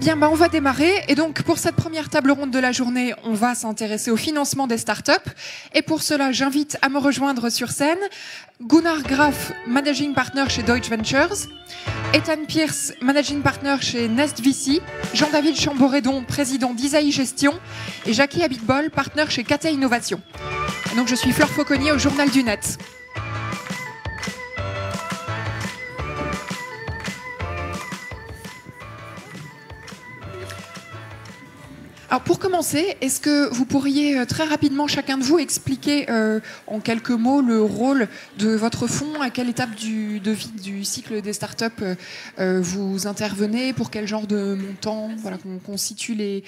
Bien, bah, on va démarrer. Et donc, pour cette première table ronde de la journée, on va s'intéresser au financement des startups. Et pour cela, j'invite à me rejoindre sur scène Gunnar Graf, managing partner chez Deutsche Ventures, Ethan Pierce, managing partner chez Nest VC, Jean-David Chamboredon, président d'Isaïe Gestion, et Jackie Abitbol, partner chez Cata Innovation. donc, je suis Fleur Fauconnier au Journal du Net. Alors pour commencer, est-ce que vous pourriez euh, très rapidement chacun de vous expliquer euh, en quelques mots le rôle de votre fonds, à quelle étape du, de vie du cycle des startups euh, vous intervenez, pour quel genre de montant voilà, qu'on constitue les,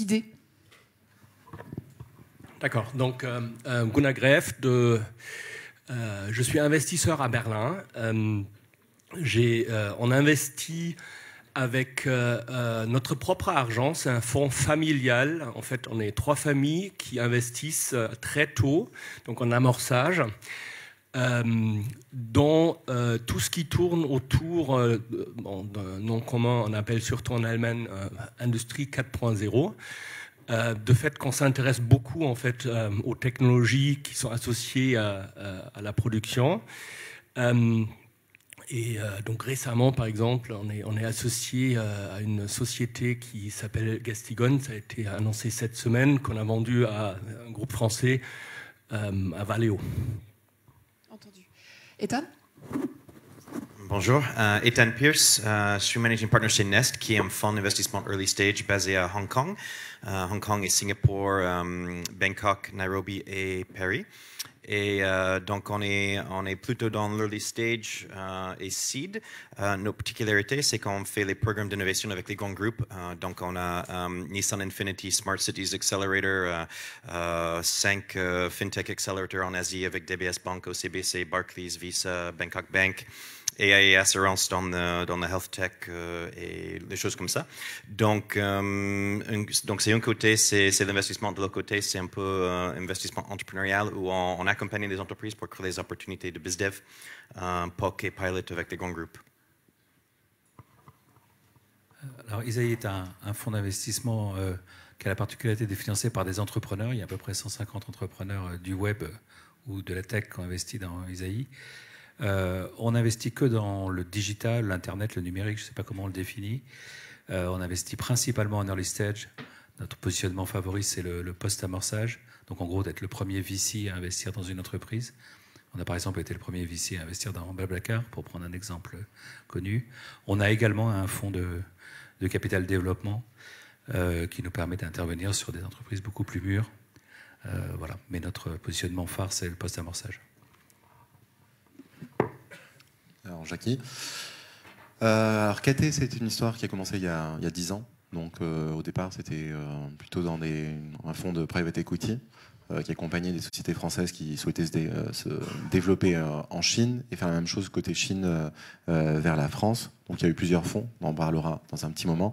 idées D'accord, donc Gunagref, de, je suis investisseur à Berlin. j'ai, on investit avec euh, euh, notre propre argent. C'est un fonds familial. En fait, on est trois familles qui investissent euh, très tôt, donc en amorçage. dans tout ce qui tourne autour d'un nom commun, on appelle surtout en Allemagne industrie 4.0. de fait qu'on s'intéresse beaucoup en fait aux technologies qui sont associées à, à la production. Et euh, donc récemment, par exemple, on est, associé euh, à une société qui s'appelle Gastigon, ça a été annoncé cette semaine, qu'on a vendu à un groupe français, euh, à Valeo. Entendu. Ethan Bonjour, Etan Ethan Pierce, je managing partner chez Nest, qui est un fonds d'investissement early stage basé à Hong Kong, Hong Kong et Singapour, Bangkok, Nairobi et Paris. Et euh, donc, on est, plutôt dans l'early stage euh, et seed. Euh, nos particularités, c'est qu'on fait les programmes d'innovation avec les grands groupes. donc, on a Nissan Infinity Smart Cities Accelerator, 5 FinTech Accelerator en Asie avec DBS Bank, CBC, Barclays, Visa, Bangkok Bank. AI et assurance dans le, euh, la health tech euh, et des choses comme ça. Donc, euh, donc c'est un côté, c'est l'investissement. De l'autre côté, c'est un peu investissement entrepreneurial où on, accompagne les entreprises pour créer des opportunités de dev POC et Pilot avec des grands groupes. Alors, Isaïe est un, fonds d'investissement qui a la particularité de financer par des entrepreneurs. Il y a à peu près 150 entrepreneurs du web ou de la tech qui ont investi dans Isaïe. Euh, on n'investit que dans le digital, l'Internet, le numérique, je ne sais pas comment on le définit. Euh, on investit principalement en early stage. Notre positionnement favori, c'est le, post-amorçage. Donc en gros, d'être le premier VC à investir dans une entreprise. On a par exemple été le premier VC à investir dans Blablacar, pour prendre un exemple connu. On a également un fonds de, capital développement euh, qui nous permet d'intervenir sur des entreprises beaucoup plus mûres. voilà. Mais notre positionnement phare, c'est le post-amorçage. Alors Jackie. Euh, alors, KT, c'est une histoire qui a commencé il y a, dix ans. Donc, euh, au départ, c'était euh, plutôt dans un fonds de private equity qui accompagnait des sociétés françaises qui souhaitaient se, développer en Chine et faire la même chose côté Chine vers la France. Donc, il y a eu plusieurs fonds. On en parlera dans un petit moment.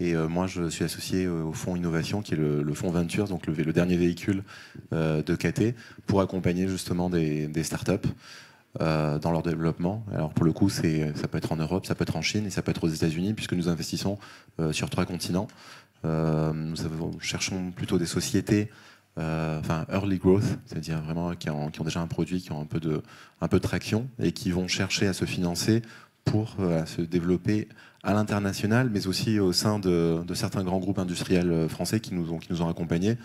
Et moi, je suis associé au fonds Innovation, qui est le, fonds Ventures, donc le, dernier véhicule de KT, pour accompagner justement des, des startups. Euh, dans leur développement. Alors pour le coup, c'est, ça peut être en Europe, ça peut être en Chine et ça peut être aux États-Unis, puisque nous investissons euh, sur trois continents. Euh, nous cherchons plutôt des sociétés enfin early growth, c'est-à-dire vraiment qui ont, déjà un produit, qui ont un peu, de, un peu de traction et qui vont chercher à se financer pour se développer à l'international, mais aussi au sein de, certains grands groupes industriels français qui nous ont, qui nous ont accompagnés.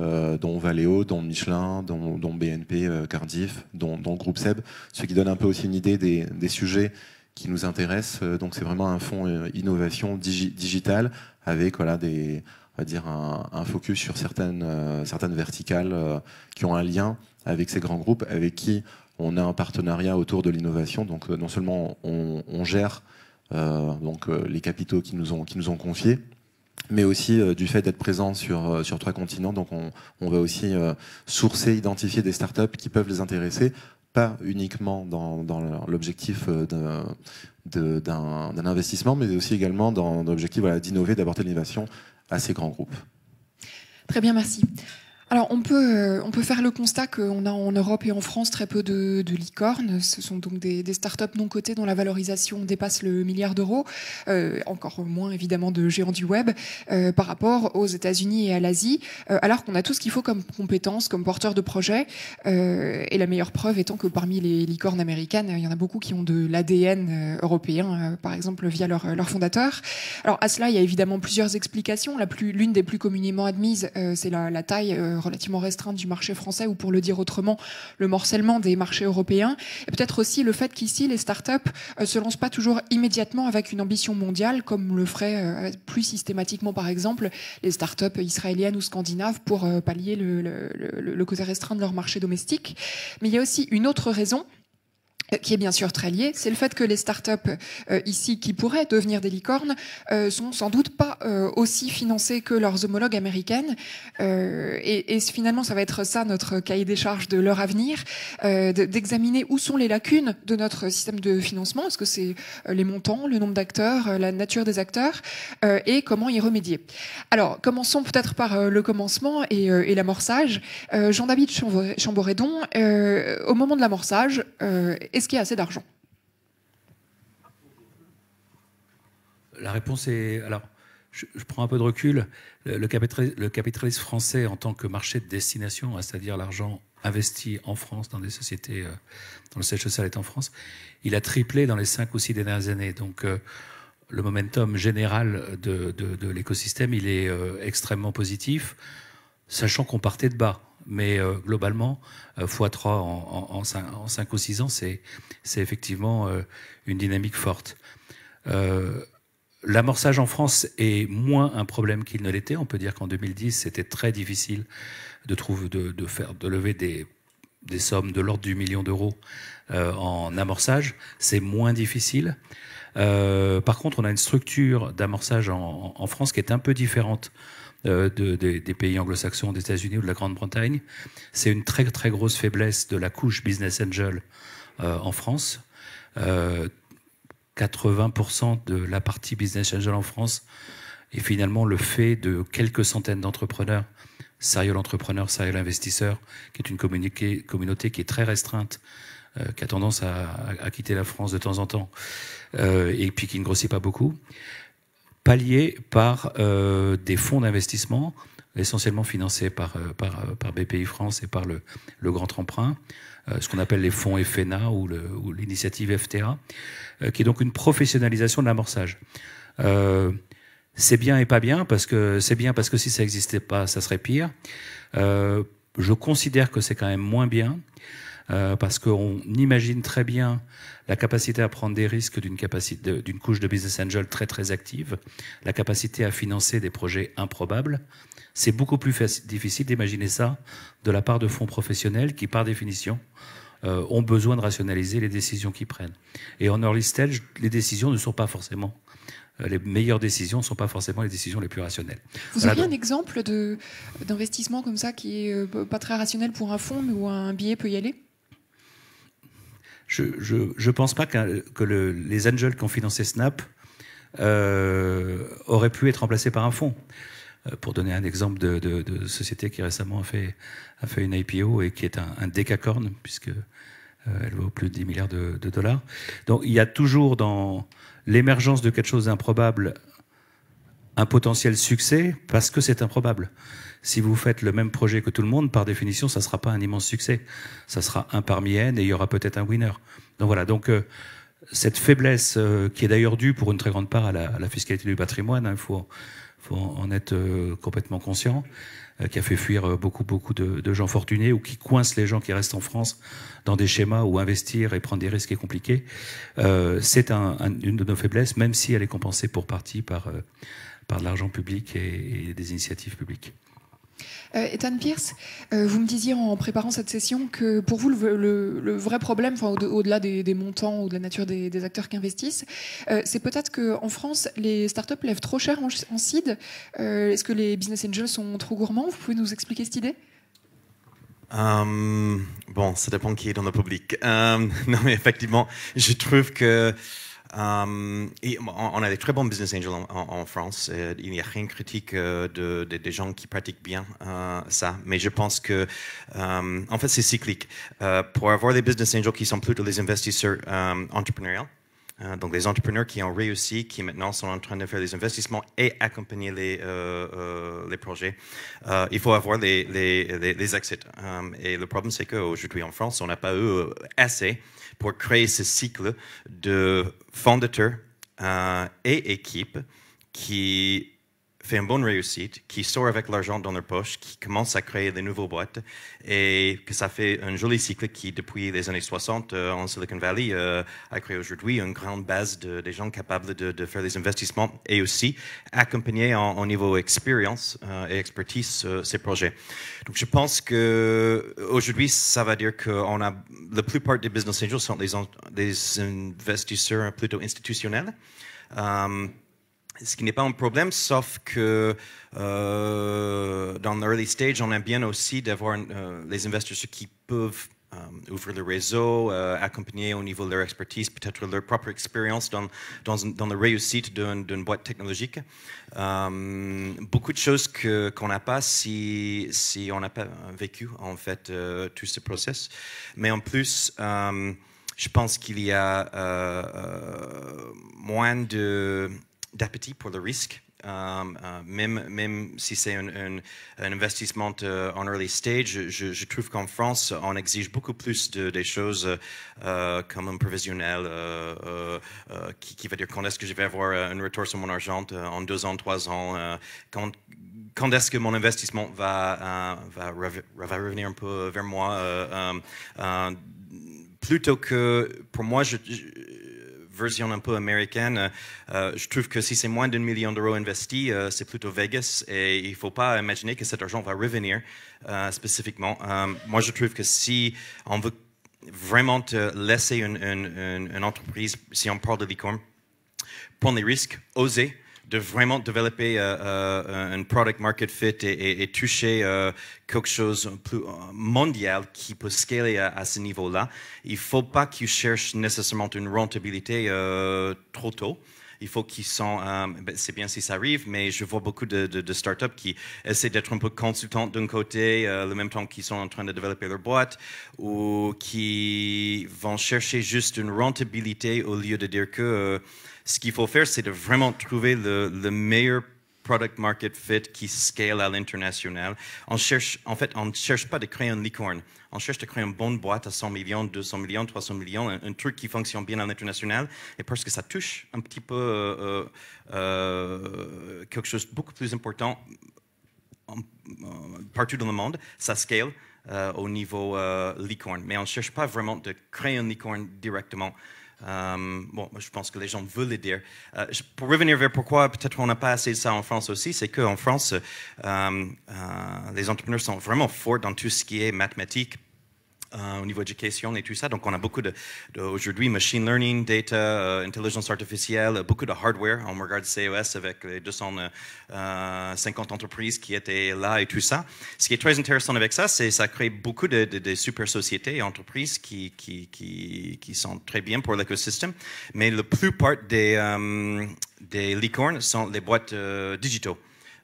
Euh, dont Valeo, dont Michelin, dont, BNP euh, Cardiff, dont, groupe SEB, ce qui donne un peu aussi une idée des, sujets qui nous intéressent. Euh, donc c'est vraiment un fonds innovation digital avec voilà, des, on va dire un, focus sur certaines, certaines verticales qui ont un lien avec ces grands groupes, avec qui on a un partenariat autour de l'innovation. Donc non seulement on, on gère donc, les capitaux qui nous ont, qui nous ont confiés, mais aussi euh, du fait d'être présent sur, euh, sur trois continents. Donc on, va aussi euh, sourcer, identifier des startups qui peuvent les intéresser, pas uniquement dans, dans l'objectif d'un investissement, mais aussi également dans l'objectif voilà, d'innover, d'apporter l'innovation à ces grands groupes. Très bien, merci alors on peut, euh, on peut faire le constat qu'on a en Europe et en France très peu de, de licornes. Ce sont donc des, des, startups non cotées dont la valorisation dépasse le milliard d'euros, euh, encore moins évidemment de géants du web euh, par rapport aux États-Unis et à l'Asie, alors qu'on a tout ce qu'il faut comme compétences, comme porteurs de projets. et la meilleure preuve étant que parmi les licornes américaines, il y en a beaucoup qui ont de l'ADN européen, par exemple via leur, leur, fondateur. Alors à cela, il y a évidemment plusieurs explications. La plus, l'une des plus communément admises, c'est la, la taille relativement restreinte du marché français, ou pour le dire autrement, le morcellement des marchés européens, et peut-être aussi le fait qu'ici, les startups ne euh, se lancent pas toujours immédiatement avec une ambition mondiale, comme le feraient euh, plus systématiquement, par exemple, les startups israéliennes ou scandinaves pour euh, pallier le, le côté restreint de leur marché domestique. Mais il y a aussi une autre raison euh, qui est bien sûr très lié, c'est le fait que les startups euh, ici qui pourraient devenir des licornes euh, sont sans doute pas euh, aussi financées que leurs homologues américaines. Et, et, finalement, ça va être ça notre cahier des charges de leur avenir, d'examiner où sont les lacunes de notre système de financement, est-ce que c'est les montants, le nombre d'acteurs, la nature des acteurs, et comment y remédier. Alors, commençons peut-être par le commencement et, et l'amorçage. Jean-David Chamboredon, au moment de l'amorçage, est-ce qu'il y a assez d'argent La réponse est. Alors, je, prends un peu de recul. Le, capitalisme, français, en tant que marché de destination, hein, c'est-à-dire l'argent investi en France dans des sociétés, dont euh, dans le siège social est en France, il a triplé dans les cinq ou six dernières années. Donc, euh, le momentum général de, l'écosystème, il est euh, extrêmement positif, sachant qu'on partait de bas mais euh, globalement, x3 euh, en, 5, ou 6 ans, c'est effectivement euh, une dynamique forte. L'amorçage en France est moins un problème qu'il ne l'était. On peut dire qu'en 2010, c'était très difficile de, de, faire, de lever des sommes de l'ordre du million d'euros en amorçage. C'est moins difficile. par contre, on a une structure d'amorçage en, France qui est un peu différente euh, des, pays anglo-saxons, des États-Unis ou de la Grande-Bretagne. C'est une très très grosse faiblesse de la couche business angel euh, en France. 80% euh, de la partie business angel en France est finalement le fait de quelques centaines d'entrepreneurs, sérieux entrepreneurs, sérieux investisseurs, qui est une communauté qui est très restreinte qui a tendance à, quitter la France de temps en temps et puis qui ne grossit pas beaucoup palliée par euh, des fonds d'investissement, essentiellement financés par, euh, par, euh, par, BPI France et par le, le Grand Emprunt, euh, ce qu'on appelle les fonds FNA ou l'initiative FTA, qui est donc une professionnalisation de l'amorçage. c'est bien et pas bien, parce que c'est bien parce que si ça n'existait pas, ça serait pire. je considère que c'est quand même moins bien. Euh, parce qu'on imagine très bien la capacité à prendre des risques d'une capacité, d'une couche de business angel très très active, la capacité à financer des projets improbables. C'est beaucoup plus difficile d'imaginer ça de la part de fonds professionnels qui, par définition, euh, ont besoin de rationaliser les décisions qu'ils prennent. Et en early stage, les décisions ne sont pas forcément euh, les meilleures décisions ne sont pas forcément les décisions les plus rationnelles. Vous avez un exemple d'investissement comme ça qui est pas très rationnel pour un fonds, mais où un billet peut y aller je ne pense pas que, les angels qui ont financé Snap euh, auraient pu être remplacés par un fonds. Euh, pour donner un exemple de, société qui récemment a fait, a fait une IPO et qui est un, un décacorne, puisque euh, elle vaut plus de 10 milliards de, de, dollars. Donc il y a toujours dans l'émergence de quelque chose d'improbable un potentiel succès parce que c'est improbable. Si vous faites le même projet que tout le monde, par définition, ça ne sera pas un immense succès. Ça sera un parmi N et il y aura peut-être un winner. Donc voilà, donc euh, cette faiblesse euh, qui est d'ailleurs due pour une très grande part à la, à la fiscalité du patrimoine, il hein, faut, faut, en être euh, complètement conscient, qui a fait fuir beaucoup, beaucoup de, de, gens fortunés ou qui coince les gens qui restent en France dans des schémas où investir et prendre des risques est compliqué. c'est une de nos faiblesses, même si elle est compensée pour partie par par de l'argent public et, des initiatives publiques. Euh, Ethan Pierce, euh, vous me disiez en préparant cette session que pour vous, le, vrai problème, au-delà des, montants ou de la nature des, acteurs qui investissent, euh, c'est peut-être qu'en France, les startups lèvent trop cher en, seed. Euh, est-ce que les business angels sont trop gourmands Vous pouvez nous expliquer cette idée Bon, ça dépend qui est dans le public. non, mais effectivement, je trouve que Hum, on a des très bons business angels en, France. Euh, il n'y a rien de critique euh, des gens qui pratiquent bien euh, ça. Mais je pense que, hum, en fait, c'est cyclique. pour avoir des business angels qui sont plutôt des investisseurs um, euh, donc les entrepreneurs qui ont réussi, qui maintenant sont en train de faire des investissements et accompagner les, euh, euh, projets, il faut avoir les, les, exits. et le problème, c'est qu'aujourd'hui en France, on n'a pas eu assez pour créer ce cycle de fondateurs et équipes qui fait une bonne réussite, qui sort avec l'argent dans leur poche, qui commence à créer des nouvelles boîtes, et que ça fait un joli cycle qui, depuis les années 60 euh, en Silicon Valley, euh, a créé aujourd'hui une grande base de, des gens capables de, faire des investissements et aussi accompagner en, niveau expérience euh, et expertise ces projets. Donc je pense que aujourd'hui, ça va dire que a la plupart des business angels sont des, investisseurs plutôt institutionnels ce qui n'est pas un problème, sauf que euh, dans l'early stage, on aime bien aussi d'avoir euh, les investisseurs qui peuvent euh, ouvrir le réseau, accompagner au niveau de leur expertise, peut-être leur propre expérience dans, dans, la réussite d'une boîte technologique. beaucoup de choses qu'on n'a pas si, si on n'a pas vécu, en fait, tout ce process. Mais en plus, je pense qu'il y a moins de d'appétit pour le risque. Euh, euh, même, même, si c'est un, investissement euh, en early stage, je, trouve qu'en France, on exige beaucoup plus de, des choses comme un provisionnel qui, va dire quand est-ce que je vais avoir un retour sur mon argent en deux ans, trois ans, quand, quand est-ce que mon investissement va, va, revenir un peu vers moi, plutôt que pour moi, je version un peu américaine, euh, euh, je trouve que si c'est moins d'un million d'euros investis, euh, c'est plutôt Vegas et il ne faut pas imaginer que cet argent va revenir spécifiquement. moi, je trouve que si on veut vraiment laisser une, entreprise, si on parle de licorne, prendre des risques, oser, de vraiment développer euh, euh, un product market fit et, toucher euh, quelque chose plus mondial qui peut scaler à, ce niveau-là. Il ne faut pas qu'ils cherchent nécessairement une rentabilité trop tôt il faut qu'ils sont, euh, ben, c'est bien si ça arrive, mais je vois beaucoup de, startups qui essaient d'être un peu consultantes d'un côté, euh, le même temps qu'ils sont en train de développer leur boîte, ou qui vont chercher juste une rentabilité au lieu de dire que euh, ce qu'il faut faire, c'est de vraiment trouver le, meilleur product market fit qui scale à l'international. On cherche, en fait, on ne cherche pas de créer une licorne on cherche de créer une bonne boîte à 100 millions, 200 millions, 300 millions, un, truc qui fonctionne bien à l'international, et parce que ça touche un petit peu euh, euh, euh, quelque chose de beaucoup plus important partout dans le monde, ça scale. au niveau licorne. Mais on ne cherche pas vraiment de créer une licorne directement. Euh, bon, je pense que les gens veulent le dire. Euh, pour revenir vers pourquoi peut-être on n'a pas assez de ça en France aussi, c'est qu'en France, euh, les entrepreneurs sont vraiment forts dans tout ce qui est mathématiques, euh, au niveau éducation et tout ça. Donc, on a beaucoup de, aujourd'hui, machine learning, data, euh, intelligence artificielle, euh, beaucoup de hardware. On regarde CES avec les 250 entreprises qui étaient là et tout ça. Ce qui est très intéressant avec ça, c'est ça crée beaucoup de, super sociétés et entreprises qui, qui, qui, sont très bien pour l'écosystème. Mais la plupart des, des licornes sont les boîtes digitaux.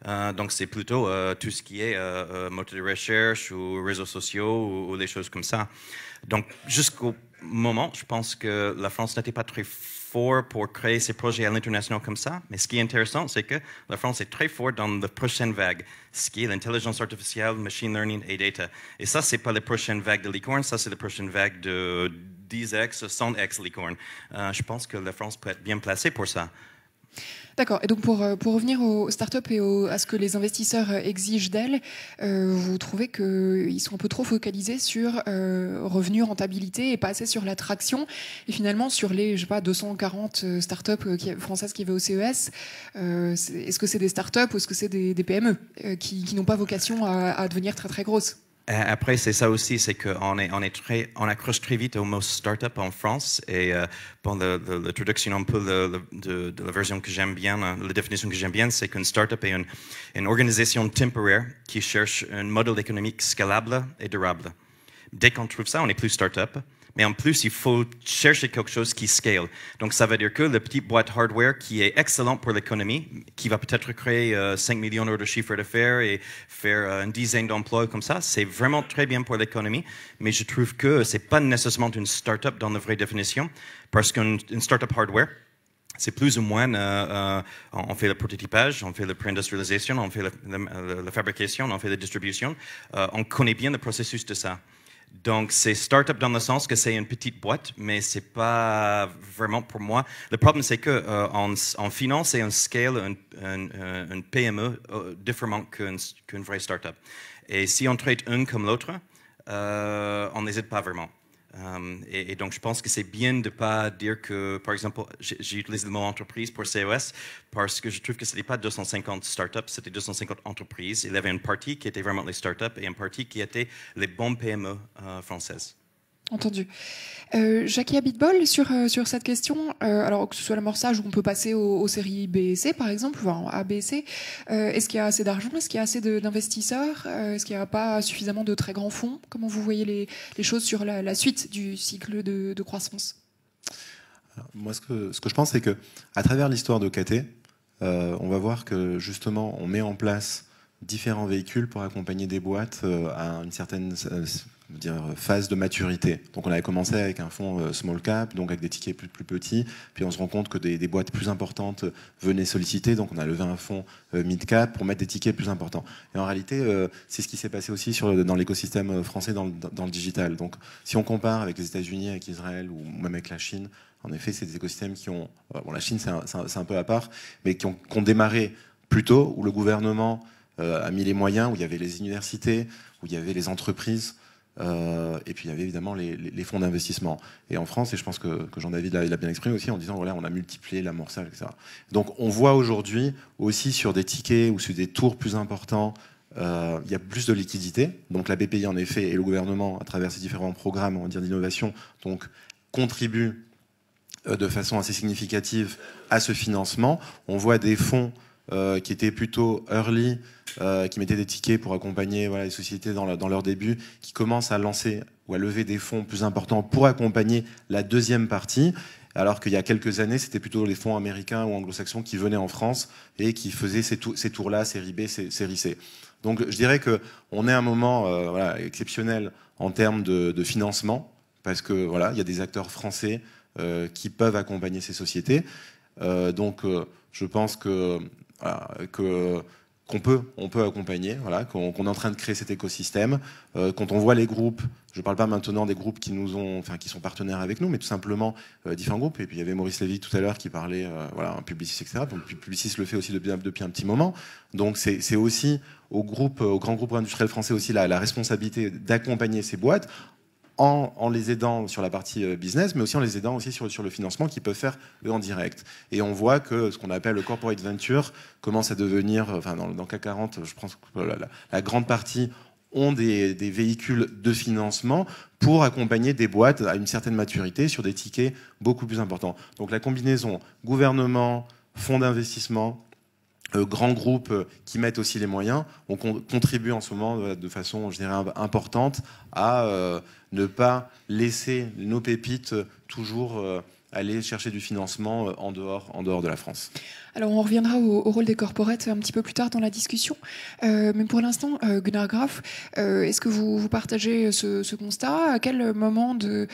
Euh, donc c'est plutôt euh, tout ce qui est euh, moteur de recherche ou réseaux sociaux ou, des choses comme ça. Donc jusqu'au moment, je pense que la France n'était pas très forte pour créer ses projets à l'international comme ça. Mais ce qui est intéressant, c'est que la France est très forte dans la prochaine vague, ce qui est l'intelligence artificielle, machine learning et data. Et ça, n'est pas les prochaine vague de licorne, ça, c'est la prochaine vague de 10x, 100x licorne. je pense que la France peut être bien placée pour ça. D'accord. Et donc pour, euh, pour revenir aux startups et à ce que les investisseurs euh, exigent d'elles, euh, vous trouvez qu'ils sont un peu trop focalisés sur euh, revenus, rentabilité et pas assez sur l'attraction. Et finalement, sur les je sais pas, 240 startups qui, françaises qui vont au e CES, est-ce que c'est des startups ou est-ce que c'est des, PME qui, n'ont pas vocation à, à devenir très très grosses euh, après, c'est ça aussi, c'est qu'on est, on est très, on accroche très vite au mot startup en France. Et euh, bon, la traduction un peu de, la version que j'aime bien, hein, la définition que j'aime bien, c'est qu'une startup est une, une, organisation temporaire qui cherche un modèle économique scalable et durable. Dès qu'on trouve ça, on n'est plus startup mais en plus, il faut chercher quelque chose qui scale. Donc, ça veut dire que la petite boîte hardware qui est excellente pour l'économie, qui va peut-être créer 5 euh, millions d'euros de chiffre d'affaires et faire un euh, une dizaine d'emplois comme ça, c'est vraiment très bien pour l'économie, mais je trouve que ce n'est pas nécessairement une start-up dans la vraie définition, parce qu'une start-up hardware, c'est plus ou moins, euh, on fait le prototypage, on fait la pré-industrialisation, on fait la, fabrication, on fait la distribution. on connaît bien le processus de ça. Donc, c'est start-up dans le sens que c'est une petite boîte, mais ce n'est pas vraiment pour moi. Le problème, c'est que euh, finance et un scale, un, euh, PME euh, différemment qu'une vraie start-up. Et si on traite un comme l'autre, on n'hésite pas vraiment. Euh, et, donc, je pense que c'est bien de ne pas dire que, par exemple, j'ai utilisé le mot entreprise pour CES parce que je trouve que ce n'était pas 250 startups, c'était 250 entreprises. Il y avait une partie qui était vraiment les startups et une partie qui était les bonnes PME euh, françaises. Entendu. Euh, Jackie Habitbol, sur, euh, sur cette question, euh, alors que ce soit l'amorçage ou on peut passer aux, séries B et C par exemple, ou A, B et C, euh, est-ce qu'il y a assez d'argent Est-ce qu'il y a assez d'investisseurs Est-ce qu'il n'y a pas suffisamment de très grands fonds Comment vous voyez les, choses sur la, suite du cycle de, croissance Moi, ce que, je pense, c'est que à travers l'histoire de KT, on va voir que justement, on met en place différents véhicules pour accompagner des boîtes à une certaine dire, euh, phase de maturité. Donc on avait commencé avec un fonds euh, small cap, donc avec des tickets plus, petits, puis on se rend compte que des, boîtes plus importantes euh, venaient solliciter, donc on a levé un fonds mid cap pour mettre des tickets plus importants. Et en réalité, c'est ce qui s'est passé aussi sur, dans l'écosystème français dans le, digital. Donc si on compare avec les États-Unis, avec Israël ou même avec la Chine, en effet, c'est des écosystèmes qui ont, bon la Chine c'est un, peu à part, mais qui ont, qui ont démarré plus tôt, où le gouvernement a mis les moyens, où il y avait les universités, où il y avait les entreprises. Euh, et puis il y avait évidemment les, fonds d'investissement. Et en France, et je pense que, Jean-David l'a bien exprimé aussi en disant voilà, on a multiplié l'amorçage, etc. Donc on voit aujourd'hui aussi sur des tickets ou sur des tours plus importants, euh, il y a plus de liquidités. Donc la BPI en effet et le gouvernement à travers ses différents programmes d'innovation donc contribuent euh, de façon assez significative à ce financement. On voit des fonds euh, qui étaient plutôt early, euh, qui mettaient des tickets pour accompagner les sociétés dans, leur début, qui commencent à lancer ou à lever des fonds plus importants pour accompagner la deuxième partie alors qu'il y a quelques années, c'était plutôt les fonds américains ou anglo-saxons qui venaient en France et qui faisaient ces, tours-là, série B, ces C. Donc je dirais qu'on est à un moment euh, exceptionnel en termes de, financement, parce que voilà, il y a des acteurs français qui peuvent accompagner ces sociétés. donc je pense que qu'on peut, on peut accompagner, voilà, qu'on est en train de créer cet écosystème. Euh, quand on voit les groupes, je ne parle pas maintenant des groupes qui nous ont, enfin qui sont partenaires avec nous, mais tout simplement euh, différents groupes. Et puis il y avait Maurice Lévy tout à l'heure qui parlait, euh, voilà, un publiciste, etc. Donc publiciste le fait aussi depuis, un petit moment. Donc c'est aussi au groupe, au grand groupe industriel français aussi la, la responsabilité d'accompagner ces boîtes en, les aidant sur la partie euh, business, mais aussi en les aidant aussi sur, le financement qu'ils peuvent faire en direct. Et on voit que ce qu'on appelle le corporate venture commence à devenir, euh, enfin dans, le CAC 40, je pense que la, grande partie ont des, véhicules de financement pour accompagner des boîtes à une certaine maturité sur des tickets beaucoup plus importants. Donc la combinaison gouvernement, fonds d'investissement, euh, grands groupes euh, qui mettent aussi les moyens, on contribue en ce moment euh, de façon, je dirais, importante à ne pas laisser nos pépites toujours aller chercher du financement euh, en dehors, en dehors de la France. Alors on reviendra au, rôle des corporates un petit peu plus tard dans la discussion. Euh, mais pour l'instant, euh, Gunnar Graf, est-ce que vous, partagez ce, constat À quel moment de,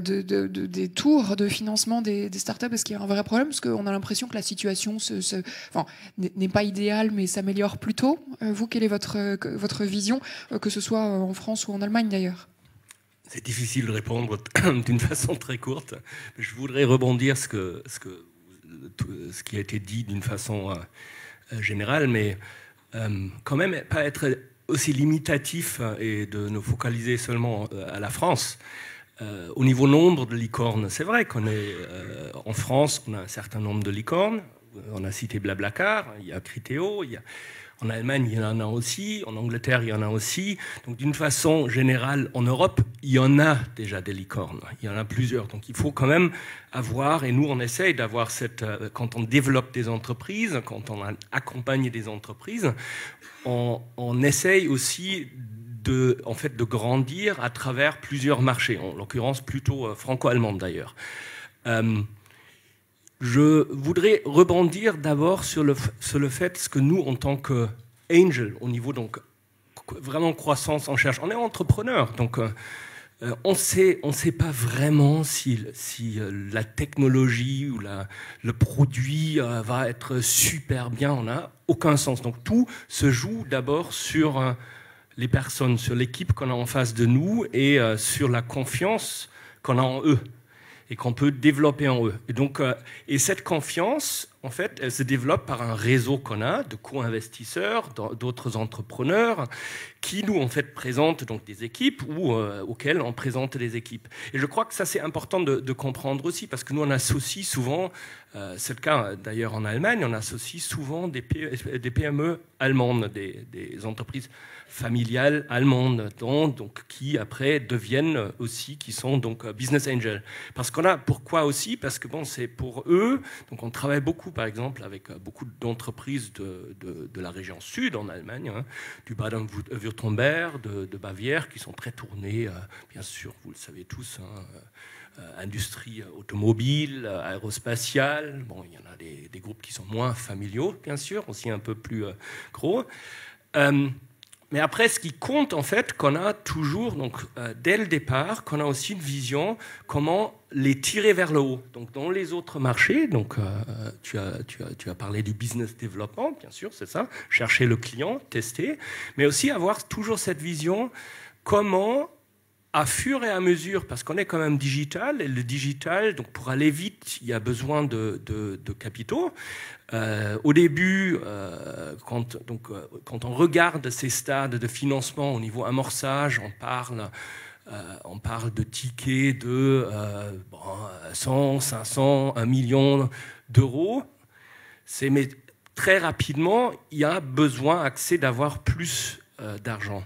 des tours de financement des, startups est-ce qu'il y a un vrai problème Parce qu'on a l'impression que la situation n'est pas idéale mais s'améliore plutôt. vous, quelle est votre, votre vision, que ce soit en France ou en Allemagne d'ailleurs c'est difficile de répondre d'une façon très courte. Je voudrais rebondir ce, ce, qui a été dit d'une façon euh, euh, générale, mais euh, quand même pas être aussi limitatif et de nous focaliser seulement à la France. au niveau nombre de licornes, c'est vrai qu'on est en France, on a un certain nombre de licornes. On a cité Blablacar, il y a Criteo, il y a en Allemagne, il y en a aussi. En Angleterre, il y en a aussi. Donc, d'une façon générale, en Europe, il y en a déjà des licornes. Il y en a plusieurs. Donc, il faut quand même avoir, et nous, on essaye d'avoir cette. Euh, quand on développe des entreprises, quand on accompagne des entreprises, on, essaye aussi de, en fait, de grandir à travers plusieurs marchés, en l'occurrence plutôt euh, franco-allemande d'ailleurs. Euh, je voudrais rebondir d'abord sur le, sur le fait que nous, en tant que angel, au niveau donc vraiment croissance en cherche, on est entrepreneur, donc euh, euh, on sait, ne on sait pas vraiment si, si euh, la technologie ou la, le produit va être super bien, on n'a aucun sens. Donc tout se joue d'abord sur les personnes, sur l'équipe qu'on a en face de nous et sur la confiance qu'on a en eux et qu'on peut développer en eux. Et donc, euh, et cette confiance, en fait, elle se développe par un réseau qu'on a de co-investisseurs, d'autres entrepreneurs, qui nous en fait présentent donc des équipes ou euh, auxquelles on présente des équipes. Et je crois que ça c'est important de, comprendre aussi parce que nous on associe souvent, euh, c'est le cas d'ailleurs en Allemagne, on associe souvent des, PME e allemandes, des, des entreprises familiales allemandes, donc, qui après deviennent aussi, qui sont donc business angels. Parce qu'on a, pourquoi aussi Parce que bon, c'est pour eux, donc on travaille beaucoup par exemple avec beaucoup d'entreprises de, la région sud en Allemagne, hein, du Baden-Württemberg, de, Bavière, qui sont très tournées, euh, bien sûr, vous le savez tous. Hein, euh, industrie automobile, aérospatiale. Bon, il y en a des, groupes qui sont moins familiaux, bien sûr, aussi un peu plus euh, gros. Mais après, ce qui compte, en fait, qu'on a toujours, euh, dès le départ, qu'on a aussi une vision comment les tirer vers le haut. Donc, dans les autres marchés, donc, euh, tu, as, parlé du business development, bien sûr, c'est ça, chercher le client, tester, mais aussi avoir toujours cette vision comment, à fur et à mesure, parce qu'on est quand même digital, et le digital, donc, pour aller vite, il y a besoin de capitaux, euh, au début, euh, quand, donc, euh, quand, on regarde ces stades de financement au niveau amorçage, on parle, on parle de tickets de 100, 500, 1 million d'euros. Mais très rapidement, il y a besoin accès d'avoir plus d'argent.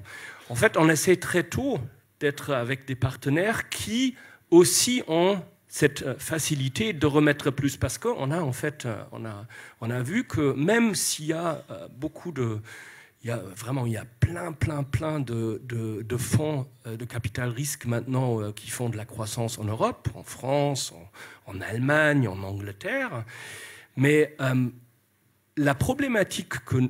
En fait, on essaie très tôt d'être avec des partenaires qui aussi ont cette euh, facilité de remettre plus parce qu'on a en fait euh, on a, on a vu que même s'il y a euh, beaucoup de il y a vraiment il y a plein plein plein de, fonds de capital risque maintenant qui font de la croissance en Europe en France en, Allemagne en Angleterre mais la problématique que,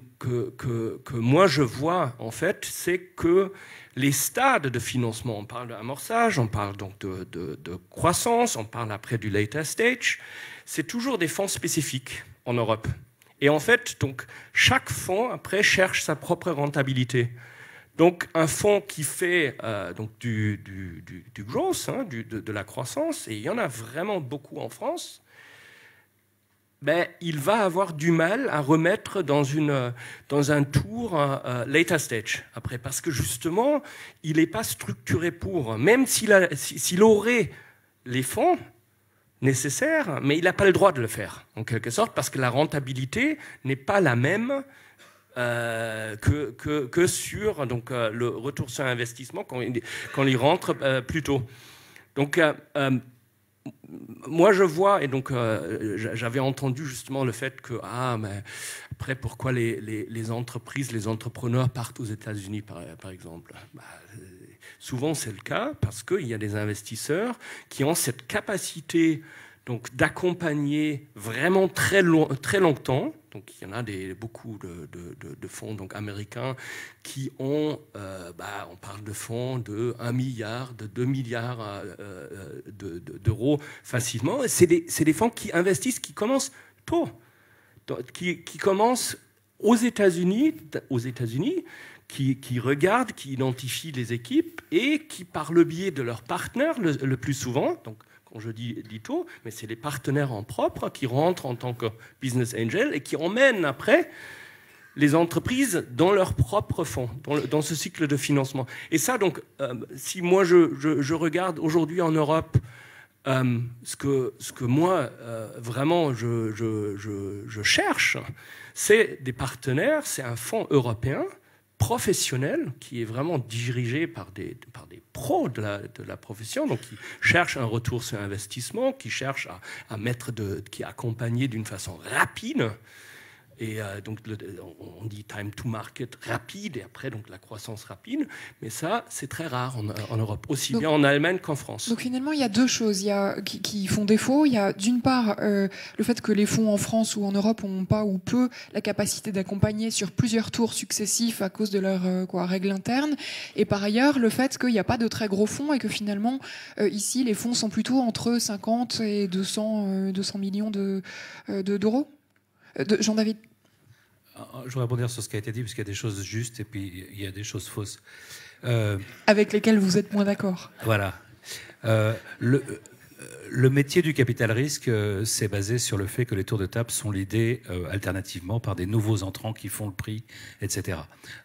moi je vois, en fait, c'est que les stades de financement, on parle d'amorçage, on parle donc de, croissance, on parle après du later stage, c'est toujours des fonds spécifiques en Europe. Et en fait, donc, chaque fonds, après, cherche sa propre rentabilité. Donc, un fonds qui fait euh, du, du, du, growth, hein, de, la croissance, et il y en a vraiment beaucoup en France, ben, il va avoir du mal à remettre dans, une, dans un tour euh, euh, later stage après, parce que justement, il n'est pas structuré pour. Même s'il aurait les fonds nécessaires, mais il n'a pas le droit de le faire, en quelque sorte, parce que la rentabilité n'est pas la même euh, que, que, sur donc, le retour sur investissement quand il, quand il rentre plus tôt. Donc, moi, je vois, et donc euh, j'avais entendu justement le fait que, ah, mais après, pourquoi les, entreprises, les entrepreneurs partent aux États-Unis, par, exemple bah, euh, Souvent, c'est le cas parce qu'il y a des investisseurs qui ont cette capacité donc d'accompagner vraiment très, très longtemps. Donc il y en a des, beaucoup de, fonds donc, américains qui ont, euh, bah, on parle de fonds de 1 milliard, de 2 milliards euh, euh, d'euros facilement. C'est des, des, fonds qui investissent, qui commencent tôt, qui, commencent aux États-Unis, aux États-Unis, qui, regardent, qui identifient les équipes et qui, par le biais de leurs partenaires le, le plus souvent, donc je dis tout, mais c'est les partenaires en propre qui rentrent en tant que business angel et qui emmènent après les entreprises dans leur propre fonds, dans, ce cycle de financement. Et ça, donc, euh, si moi je, regarde aujourd'hui en Europe euh, ce, que, ce que moi euh, vraiment je cherche, c'est des partenaires, c'est un fonds européen professionnel qui est vraiment dirigé par des, par des pros de la, de la profession, donc qui cherche un retour sur investissement, qui cherche à, à mettre de, qui accompagner d'une façon rapide et euh, donc on dit time to market rapide, et après donc la croissance rapide, mais ça c'est très rare en, Europe, aussi bien en Allemagne qu'en France. Donc finalement il y a deux choses il y a, qui, font défaut, il y a d'une part euh, le fait que les fonds en France ou en Europe n'ont pas ou peu la capacité d'accompagner sur plusieurs tours successifs à cause de leurs euh, règles internes. et par ailleurs le fait qu'il n'y a pas de très gros fonds et que finalement ici les fonds sont plutôt entre 50 et 200, 200 millions d'euros. De, de, Jean-David euh, je voudrais rebondir sur ce qui a été dit, parce qu'il y a des choses justes et puis il y a des choses fausses. Euh, Avec lesquelles vous êtes moins d'accord. Voilà. Euh, le, le, métier du capital risque, c'est basé sur le fait que les tours de table sont l'idée alternativement par des nouveaux entrants qui font le prix, etc.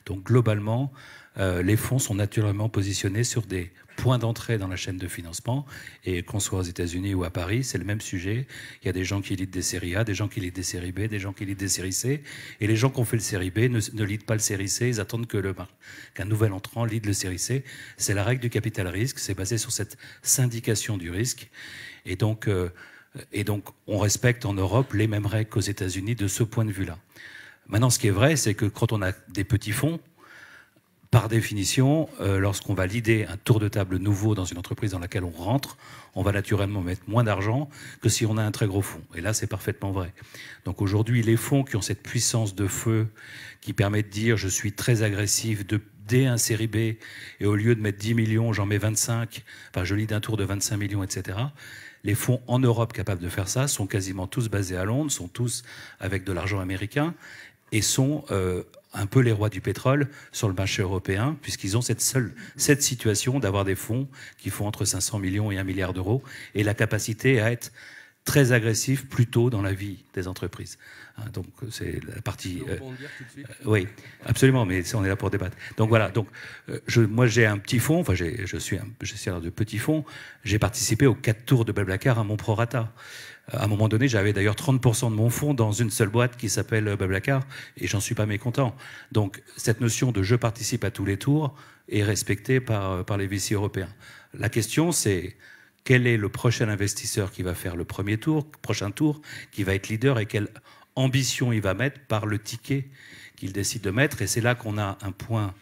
Donc globalement, les fonds sont naturellement positionnés sur des point d'entrée dans la chaîne de financement. Et qu'on soit aux États-Unis ou à Paris, c'est le même sujet. Il y a des gens qui lisent des séries A, des gens qui lisent des séries B, des gens qui lisent des séries C. Et les gens qui ont fait le série B ne, ne pas le série C. Ils attendent que le qu'un nouvel entrant lise le série C. C'est la règle du capital risque. C'est basé sur cette syndication du risque. Et donc, euh, et donc, on respecte en Europe les mêmes règles qu'aux États-Unis de ce point de vue-là. Maintenant, ce qui est vrai, c'est que quand on a des petits fonds, par définition, euh, lorsqu'on va lider un tour de table nouveau dans une entreprise dans laquelle on rentre, on va naturellement mettre moins d'argent que si on a un très gros fonds. Et là, c'est parfaitement vrai. Donc aujourd'hui, les fonds qui ont cette puissance de feu, qui permet de dire je suis très agressif de, dès un série B, et au lieu de mettre 10 millions, j'en mets 25, enfin je lis d'un tour de 25 millions, etc. Les fonds en Europe capables de faire ça sont quasiment tous basés à Londres, sont tous avec de l'argent américain, et sont euh, un peu les rois du pétrole sur le marché européen, puisqu'ils ont cette seule cette situation d'avoir des fonds qui font entre 500 millions et 1 milliard d'euros, et la capacité à être très agressif plus tôt dans la vie des entreprises. Hein, donc c'est la partie. Euh, euh, oui, absolument, mais on est là pour débattre. Donc voilà. Donc je, moi j'ai un petit fonds. Enfin, je suis un, gestionnaire de petits fonds. J'ai participé aux quatre tours de Blablacar à mon prorata. Euh, à un moment donné, j'avais d'ailleurs 30% de mon fonds dans une seule boîte qui s'appelle euh, Blablacar et j'en suis pas mécontent. Donc cette notion de je participe à tous les tours est respectée par, euh, les VC européens. La question, c'est quel est le prochain investisseur qui va faire le premier tour, prochain tour, qui va être leader et quelle ambition il va mettre par le ticket qu'il décide de mettre. Et c'est là qu'on a un point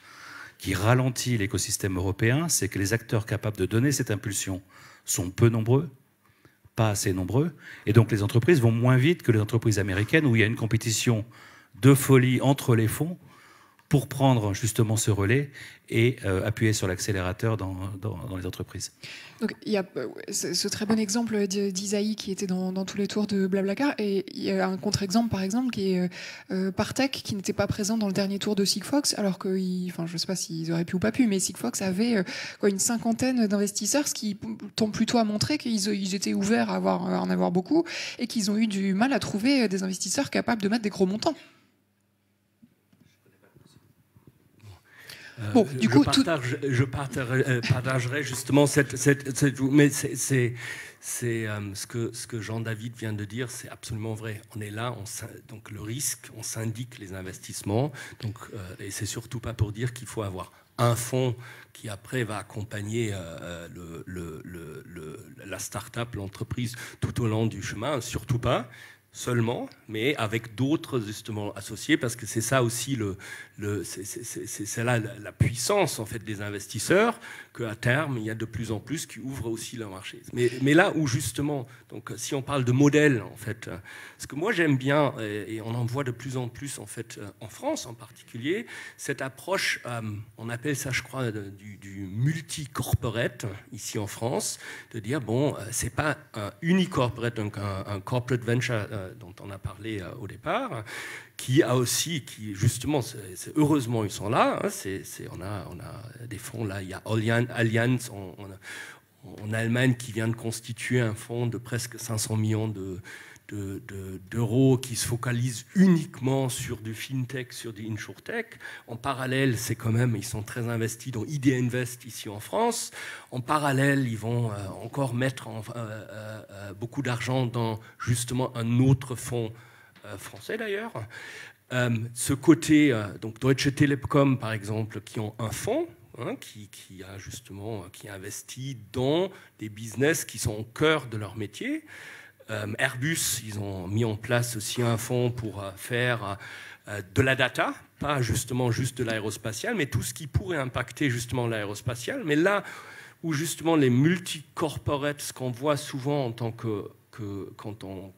qui ralentit l'écosystème européen, c'est que les acteurs capables de donner cette impulsion sont peu nombreux, pas assez nombreux. Et donc les entreprises vont moins vite que les entreprises américaines où il y a une compétition de folie entre les fonds pour prendre justement ce relais et euh, appuyer sur l'accélérateur dans les entreprises il y a euh, ce très bon exemple d'Isaïe qui était dans, tous les tours de Blablacar et il y a un contre-exemple par exemple qui est euh, euh, Partech Partec qui n'était pas présent dans le dernier tour de Sigfox alors que, il, enfin je sais pas s'ils auraient pu ou pas pu, mais Sigfox avait quoi, une cinquantaine d'investisseurs, ce qui tend plutôt à montrer qu'ils étaient ouverts à en avoir beaucoup et qu'ils ont eu du mal à trouver des investisseurs capables de mettre des gros montants. Euh, du coup, je, euh, partagerai, justement cette, cette, mais c'est euh, ce que, ce que Jean-David vient de dire, c'est absolument vrai. On est là, donc le risque, on syndique les investissements, donc, ce et c'est surtout pas pour dire qu'il faut avoir un fonds qui après va accompagner la start-up, l'entreprise tout au long du chemin, surtout pas seulement, mais avec d'autres justement associés, parce que c'est ça aussi le, c'est là la puissance en fait des investisseurs, qu'à terme, il y a de plus en plus qui ouvrent aussi leur marché. Mais, là où justement, donc, si on parle de modèle, en fait, euh, ce que moi j'aime bien, et, on en voit de plus en plus en, fait, euh, en France en particulier, cette approche, euh, on appelle ça, je crois, du, multi-corporate ici en France, de dire, bon, c'est pas un unicorporate, donc un, corporate venture dont on a parlé au départ, qui a aussi, qui justement, heureusement ils sont là. Hein, on, a, on a des fonds là, il y a Allianz en, Allemagne qui vient de constituer un fonds de presque 500 millions de, d'euros qui se focalise uniquement sur du fintech, sur du insurtech. En parallèle, c'est quand même, ils sont très investis dans ID Invest ici en France. En parallèle, ils vont euh, encore mettre en, euh, euh, beaucoup d'argent dans justement un autre fonds euh, français d'ailleurs. Euh, ce côté, euh, donc Deutsche Telekom par exemple, qui ont un fonds hein, qui, a justement qui investit dans des business qui sont au cœur de leur métier. Airbus, ils ont mis en place aussi un fonds pour faire de la data, pas justement juste de l'aérospatiale, mais tout ce qui pourrait impacter justement l'aérospatiale. Mais là où justement les multi ce qu'on voit souvent en tant que quand on,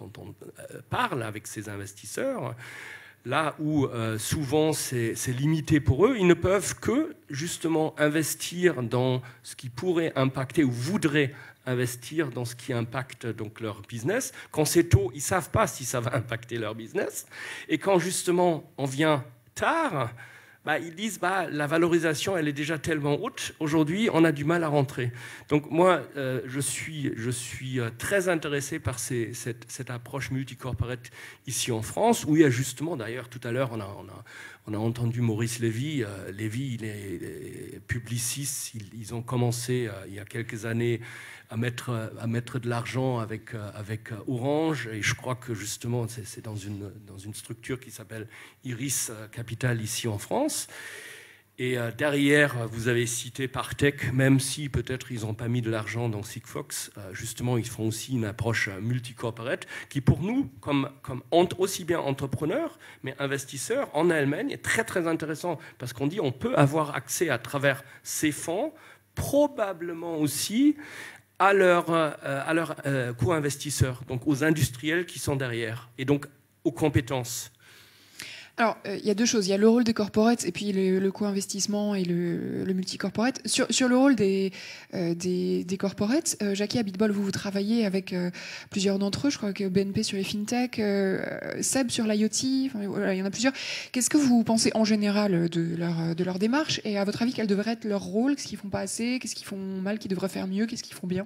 euh, parle avec ces investisseurs, là où euh, souvent c'est limité pour eux, ils ne peuvent que justement investir dans ce qui pourrait impacter ou voudrait investir dans ce qui impacte donc leur business. Quand c'est tôt, ils ne savent pas si ça va impacter leur business. Et quand justement on vient tard, bah, ils disent bah, la valorisation, elle est déjà tellement haute, aujourd'hui, on a du mal à rentrer. Donc moi, euh, je, suis, je suis euh, très intéressé par cette, cette, approche multicorporate ici en France, où il y a justement, d'ailleurs, tout à l'heure, on a, on, a, on a, entendu Maurice Lévy. Euh, Lévy, il est, publiciste, ils, ont commencé il y a quelques années à mettre, à mettre de l'argent avec, euh, avec euh, Orange. Et je crois que justement, c'est dans une, dans une structure qui s'appelle Iris euh, Capital ici en France. Et derrière, vous avez cité Partech, même si peut-être ils n'ont pas mis de l'argent dans Sigfox, justement, ils font aussi une approche multicorporate qui, pour nous, comme, comme aussi bien entrepreneurs, mais investisseurs en Allemagne, est très très intéressant parce qu'on dit on peut avoir accès à travers ces fonds probablement aussi à leurs leur, euh, euh, investisseurs, donc aux industriels qui sont derrière, et donc aux compétences. Alors, euh, il y a deux choses. Il y a le rôle des corporates et puis le, co-investissement et le, le multicorporate. Sur, le rôle des, euh, des, corporates, euh, Jackie Habitbol, vous, vous travaillez avec plusieurs d'entre eux. Je crois que BNP sur les fintech, Seb sur l'IoT, il y en a plusieurs. Qu'est-ce que vous pensez en général de leur, de leur démarche Et à votre avis, quel devrait être leur rôle Qu'est-ce qu'ils font pas assez Qu'est-ce qu'ils font mal Qu'ils devraient faire mieux Qu'est-ce qu'ils font bien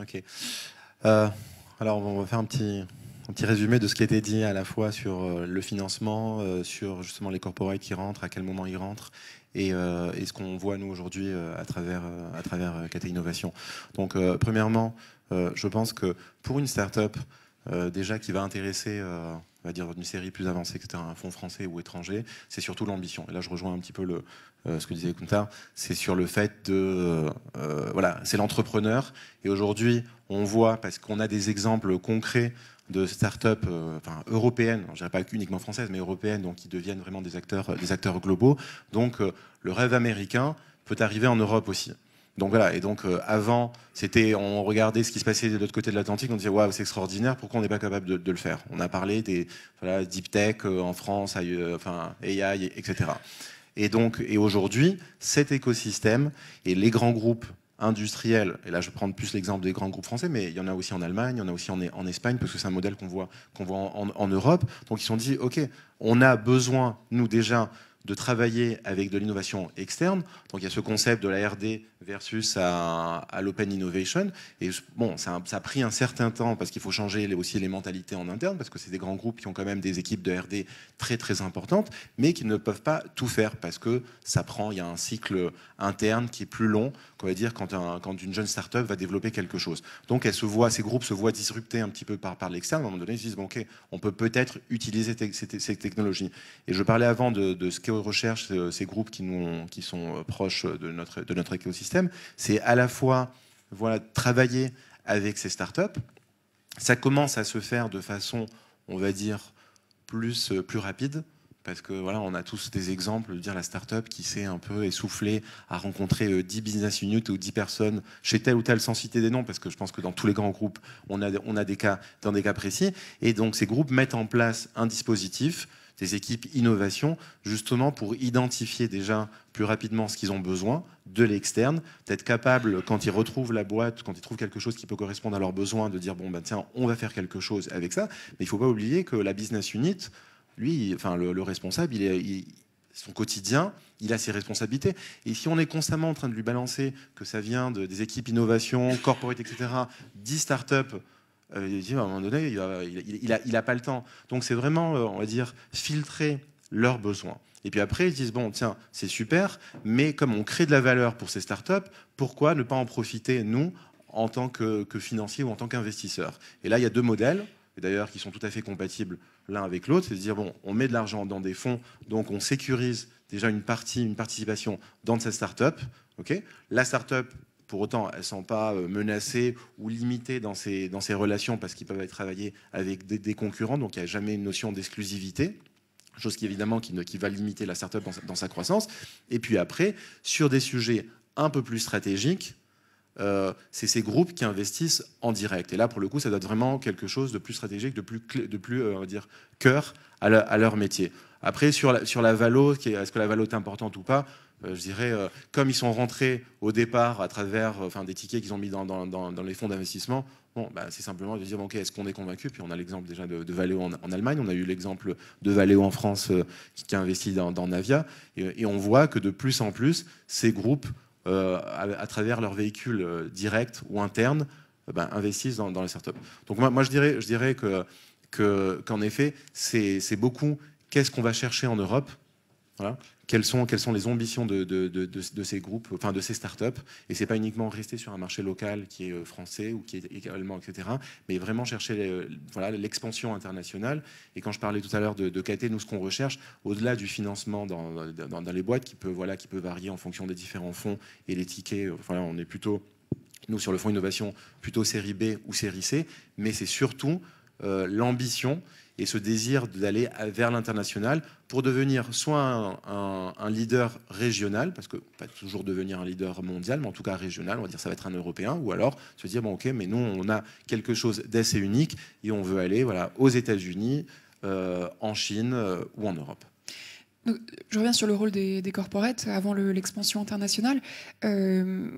Ok. alors, on va faire un petit un petit résumé de ce qui a été dit à la fois sur euh, le financement, euh, sur justement les corporates qui rentrent, à quel moment ils rentrent, et, euh, ce qu'on voit nous aujourd'hui à travers, à travers KT Innovation. Donc premièrement, je pense que pour une start-up, déjà qui va intéresser va dire une série plus avancée, que c'est un fonds français ou étranger, c'est surtout l'ambition. Et là, je rejoins un petit peu le, ce que disait Kuntar, c'est sur le fait de... voilà, c'est l'entrepreneur. Et aujourd'hui, on voit, parce qu'on a des exemples concrets de start-up euh, enfin, européennes, je dirais pas uniquement françaises, mais européennes, donc qui deviennent vraiment des acteurs, euh, des acteurs globaux. Donc euh, le rêve américain peut arriver en Europe aussi. Donc voilà, et donc avant, c'était, on regardait ce qui se passait de l'autre côté de l'Atlantique, on disait waouh, c'est extraordinaire, pourquoi on n'est pas capable de, le faire On a parlé des voilà, deep tech en France, AI, enfin, AI, etc. Et donc, et aujourd'hui, cet écosystème et les grands groupes industriels, et là je vais prendre plus l'exemple des grands groupes français, mais il y en a aussi en Allemagne, il y en a aussi en, Espagne, parce que c'est un modèle qu'on voit, qu'on voit en, en Europe. Donc ils se sont dit, OK, on a besoin, nous déjà, de travailler avec de l'innovation externe. Donc il y a ce concept de la RD versus à, l'open innovation. Et bon, ça, a pris un certain temps parce qu'il faut changer aussi les mentalités en interne, parce que c'est des grands groupes qui ont quand même des équipes de RD très très importantes, mais qui ne peuvent pas tout faire parce que ça prend, il y a un cycle interne qui est plus long, qu'on va dire, quand, quand une jeune start-up va développer quelque chose. Donc elle se voit, ces groupes se voient disruptés un petit peu par, par l'externe. À un moment donné, ils se disent, bon, ok, on peut peut-être utiliser ces, technologies. Et je parlais avant de, de ce qu'est recherche, euh, ces groupes qui, qui sont euh, proches de notre, de notre écosystème, c'est à la fois voilà, travailler avec ces startups. Ça commence à se faire de façon, on va dire, plus, euh, plus rapide parce que voilà, on a tous des exemples de dire la start-up qui s'est un peu essoufflée à rencontrer 10 business units ou 10 personnes chez telle ou telle sans citer des noms parce que je pense que dans tous les grands groupes, on a on a des cas dans des cas précis et donc ces groupes mettent en place un dispositif des équipes innovation, justement pour identifier déjà plus rapidement ce qu'ils ont besoin de l'externe, d'être capable, quand ils retrouvent la boîte, quand ils trouvent quelque chose qui peut correspondre à leurs besoins, de dire, bon, ben, tiens, on va faire quelque chose avec ça. Mais il ne faut pas oublier que la business unit, lui, enfin, le, responsable, il est... son quotidien, il a ses responsabilités. Et si on est constamment en train de lui balancer que ça vient des équipes innovation, corporate, etc., 10 startups euh, il à un moment donné, il n'a a, pas le temps. Donc c'est vraiment, euh, on va dire, filtrer leurs besoins. Et puis après, ils disent, bon, tiens, c'est super, mais comme on crée de la valeur pour ces startups, pourquoi ne pas en profiter, nous, en tant que, que financier ou en tant qu'investisseurs Et là, il y a deux modèles, d'ailleurs qui sont tout à fait compatibles l'un avec l'autre, c'est de dire, bon, on met de l'argent dans des fonds, donc on sécurise déjà une partie, une participation dans cette startup. ok la startup pour autant, elles ne sont pas euh, menacées ou limitées dans ces, dans relations parce qu'ils peuvent travailler avec des, concurrents, donc il n'y a jamais une notion d'exclusivité chose qui évidemment qui, va limiter la startup dans sa croissance. Et puis après, sur des sujets un peu plus stratégiques, euh, c'est ces groupes qui investissent en direct. Et là, pour le coup, ça doit être vraiment quelque chose de plus stratégique, de plus, de plus euh, dire, cœur à, leur métier. Après, sur la, sur la valo, est-ce que la valo est importante ou pas euh, je dirais, comme ils sont rentrés au départ à travers enfin, des tickets qu'ils ont mis dans, dans, les fonds d'investissement, Bon, bah, c'est simplement de dire, ok, est-ce qu'on est convaincu Puis on a l'exemple déjà de, de en, Allemagne, on a eu l'exemple de Valeo en France qui, a investi dans, Navia, et, on voit que de plus en plus, ces groupes euh, à, travers leurs véhicules euh, direct ou interne, euh, ben, investissent dans, les startups. Donc moi, je dirais, que, qu'en effet, c'est, beaucoup qu'est-ce qu'on va chercher en Europe quelles sont, quelles sont les ambitions de, de, ces groupes, enfin de ces startups. Et c'est pas uniquement rester sur un marché local qui est euh, français ou qui est également, etc., mais vraiment chercher euh, voilà, l'expansion internationale. Et quand je parlais tout à l'heure de, KT, nous, ce qu'on recherche, au-delà du financement dans, les boîtes qui peut, voilà, qui peut varier en fonction des différents fonds et les tickets, voilà, euh, on est plutôt, nous, sur le fonds innovation, plutôt série B ou série C, mais c'est surtout l'ambition et ce désir d'aller vers l'international pour devenir soit un, leader régional, parce que pas toujours devenir un leader mondial, mais en tout cas régional, on va dire ça va être un Européen, ou alors se dire, bon ok, mais nous, on a quelque chose d'assez unique et on veut aller voilà, aux États-Unis, euh, en Chine euh, ou en Europe. je reviens sur le rôle des, des corporates avant l'expansion internationale. Euh,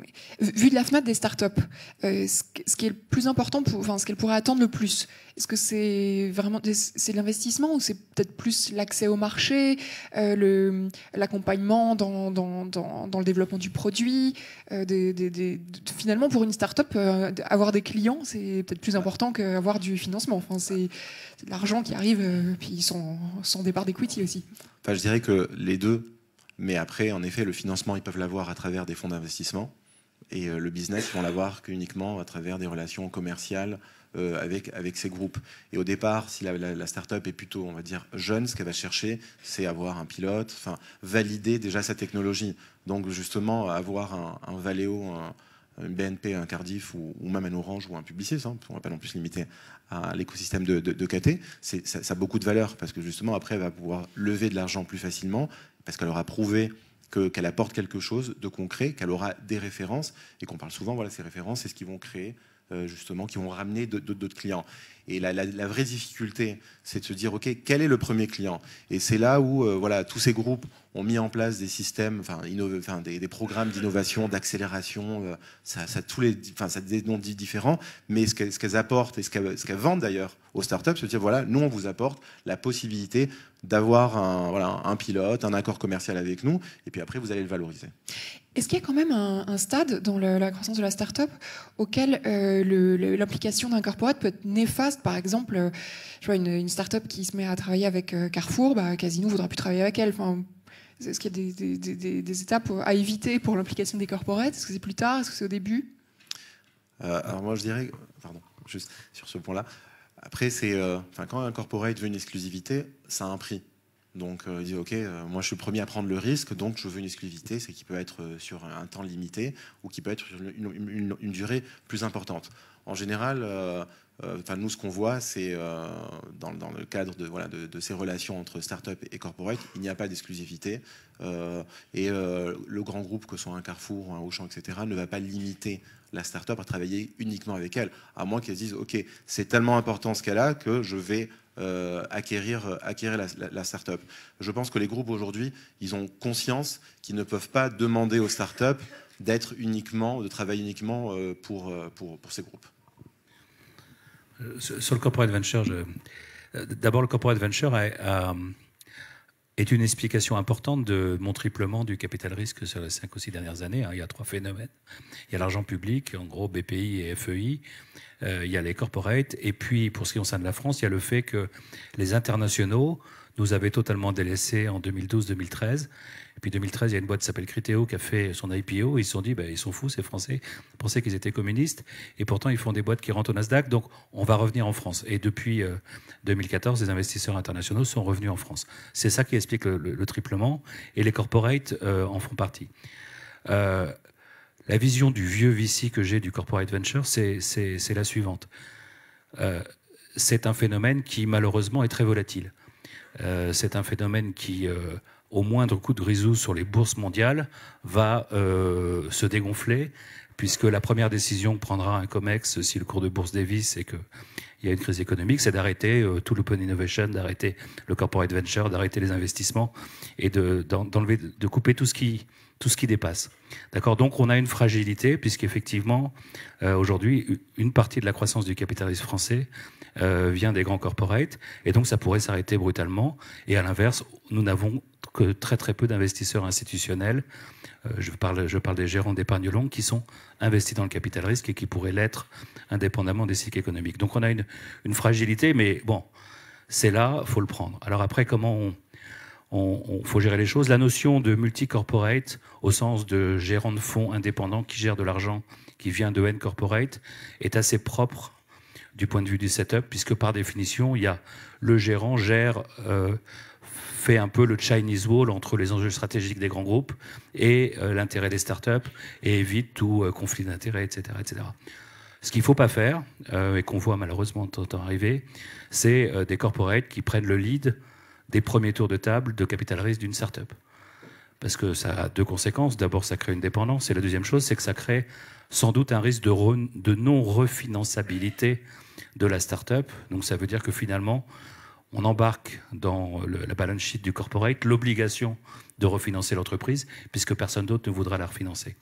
vu de la fenêtre des startups, ce, ce, qui est le plus important, pour, enfin, ce qu'elles pourraient attendre le plus, est-ce que c'est vraiment c'est l'investissement ou c'est peut-être plus l'accès au marché, euh, l'accompagnement dans, dans, dans, le développement du produit euh, Finalement, pour une start-up, euh, avoir des clients, c'est peut-être plus important qu'avoir du financement. Enfin, c'est de l'argent qui arrive, puis sans, sans départ d'equity aussi. Enfin, je dirais que les deux, mais après, en effet, le financement, ils peuvent l'avoir à travers des fonds d'investissement. Et le business, ils vont l'avoir qu'uniquement à travers des relations commerciales, euh, avec, avec ces groupes. Et au départ, si la, la, start-up est plutôt, on va dire, jeune, ce qu'elle va chercher, c'est avoir un pilote, enfin, valider déjà sa technologie. Donc, justement, avoir un, un Valeo, un, une BNP, un Cardiff ou, même un Orange ou un Publicis, on hein, ne va pas non plus se limiter à l'écosystème de, de, KT, ça, a beaucoup de valeur parce que justement après elle va pouvoir lever de l'argent plus facilement parce qu'elle aura prouvé qu'elle apporte quelque chose de concret, qu'elle aura des références et qu'on parle souvent, voilà, ces références, c'est ce qu'ils vont créer euh, justement, qui vont ramené d'autres clients. Et la, vraie difficulté, c'est de se dire, OK, quel est le premier client Et c'est là où euh, voilà, tous ces groupes ont mis en place des systèmes, enfin, des, programmes d'innovation, d'accélération, euh, ça, tous les, enfin, ça a des noms différents, mais ce qu'elles apportent et ce qu'elles vendent d'ailleurs aux startups, c'est de dire, voilà, nous, on vous apporte la possibilité d'avoir un pilote, un accord commercial avec nous, et puis après, vous allez le valoriser. Est-ce qu'il y a quand même un, stade dans la croissance de la start-up auquel euh, l'implication d'un corporate peut être néfaste Par exemple, euh, vois une, start-up qui se met à travailler avec euh, Carrefour, bah, Casino ne voudra plus travailler avec elle. Enfin, Est-ce qu'il y a des, étapes à éviter pour l'implication des corporates Est-ce que c'est plus tard Est-ce que c'est au début Alors moi, je dirais, pardon, juste sur ce point-là. Après, c'est, quand un corporate veut une exclusivité, ça a un prix. Donc euh, ils disent ok, euh, moi je suis le premier à prendre le risque, donc je veux une exclusivité, c'est qui peut être euh, sur un temps limité ou qui peut être sur une, durée plus importante. En général, Enfin, nous, ce qu'on voit, c'est dans, le cadre de, voilà, de, ces relations entre start-up et corporate, il n'y a pas d'exclusivité. et le grand groupe, que ce soit un Carrefour, un Auchan, etc., ne va pas limiter la start-up à travailler uniquement avec elle, à moins qu'elle dise OK, c'est tellement important ce qu'elle a que je vais euh, acquérir, acquérir la, start-up. Je pense que les groupes aujourd'hui, ils ont conscience qu'ils ne peuvent pas demander aux start-up d'être uniquement, de travailler uniquement euh, euh, pour, pour, ces groupes. Sur le corporate venture, d'abord le corporate venture a est une explication importante de mon triplement du capital risque sur les cinq ou six dernières années. Hein. Il y a trois phénomènes. Il y a l'argent public, en gros BPI et FEI. Euh, il y a les corporates. Et puis, pour ce qui concerne la France, il y a le fait que les internationaux nous avait totalement délaissé en 2012-2013. Et puis 2013, il y a une boîte qui s'appelle Criteo qui a fait son IPO. Ils se sont dit, ben, ils sont fous, ces Français, ils pensaient qu'ils étaient communistes. Et pourtant, ils font des boîtes qui rentrent au Nasdaq. Donc, on va revenir en France. Et depuis 2014, euh, les investisseurs internationaux sont revenus en France. C'est ça qui explique le, triplement. Et les corporates euh, en font partie. Euh, la vision du vieux VC que j'ai du corporate venture, c'est la suivante. c'est un phénomène qui malheureusement est très volatile. Euh, c'est un phénomène qui, euh, au moindre coup de grisou sur les bourses mondiales, va euh, se dégonfler, puisque la première décision que prendra un COMEX si le cours de bourse dévisse et qu'il y a une crise économique, c'est d'arrêter tout l'open innovation, d'arrêter le corporate venture, d'arrêter les investissements et de, d'enlever, de couper tout ce qui tout ce qui dépasse. D'accord Donc on a une fragilité, puisqu'effectivement, aujourd'hui, une partie de la croissance du capitalisme français euh, vient des grands corporates, et donc ça pourrait s'arrêter brutalement. Et à l'inverse, nous n'avons que très très peu d'investisseurs institutionnels. Euh, je, parle, je parle des gérants d'épargne longue qui sont investis dans le capital risque et qui pourraient l'être indépendamment des cycles économiques. Donc on a une, fragilité, mais bon, c'est là, faut le prendre. Alors après, comment on, on, faut gérer les choses. La notion de multi-corporate, au sens de gérant de fonds indépendants qui gère de l'argent qui vient de N Corporate, est assez propre du point de vue du setup, puisque par définition, il y a, le gérant gère, euh, fait un peu le Chinese wall entre les enjeux stratégiques des grands groupes et euh, l'intérêt des startups et évite tout euh, conflit d'intérêts, etc., etc. Ce qu'il ne faut pas faire, et qu'on voit malheureusement tant arriver, c'est des corporates qui prennent le lead des premiers tours de table de capital risque d'une startup. Parce que ça a deux conséquences. D'abord, ça crée une dépendance. Et la deuxième chose, c'est que ça crée sans doute un risque de, de non-refinançabilité de la start-up. Donc ça veut dire que finalement, on embarque dans la balance sheet du corporate l'obligation de refinancer l'entreprise, puisque personne d'autre ne voudra la refinancer.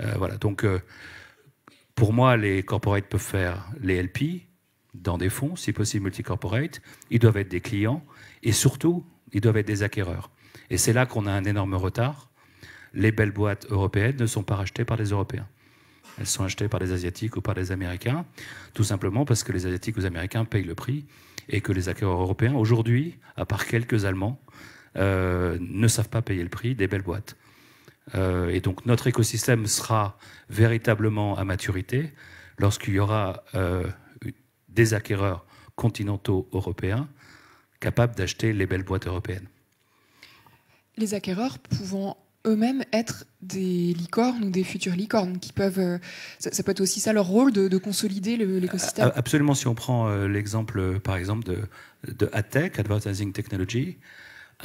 Euh, voilà, donc euh, pour moi, les corporates peuvent faire les LP dans des fonds, si possible multi-corporate, Ils doivent être des clients et surtout, ils doivent être des acquéreurs. Et c'est là qu'on a un énorme retard. Les belles boîtes européennes ne sont pas rachetées par les Européens. Elles sont achetées par les Asiatiques ou par les Américains, tout simplement parce que les Asiatiques ou les Américains payent le prix et que les acquéreurs européens, aujourd'hui, à part quelques Allemands, euh, ne savent pas payer le prix des belles boîtes. Euh, et donc notre écosystème sera véritablement à maturité lorsqu'il y aura euh, des acquéreurs continentaux européens capables d'acheter les belles boîtes européennes. Les acquéreurs pouvant eux-mêmes être des licornes ou des futurs licornes qui peuvent. Euh, ça, peut être aussi ça leur rôle de, consolider l'écosystème. Absolument. Si on prend euh, l'exemple, euh, par exemple, de, de AdTech, Advertising Technology,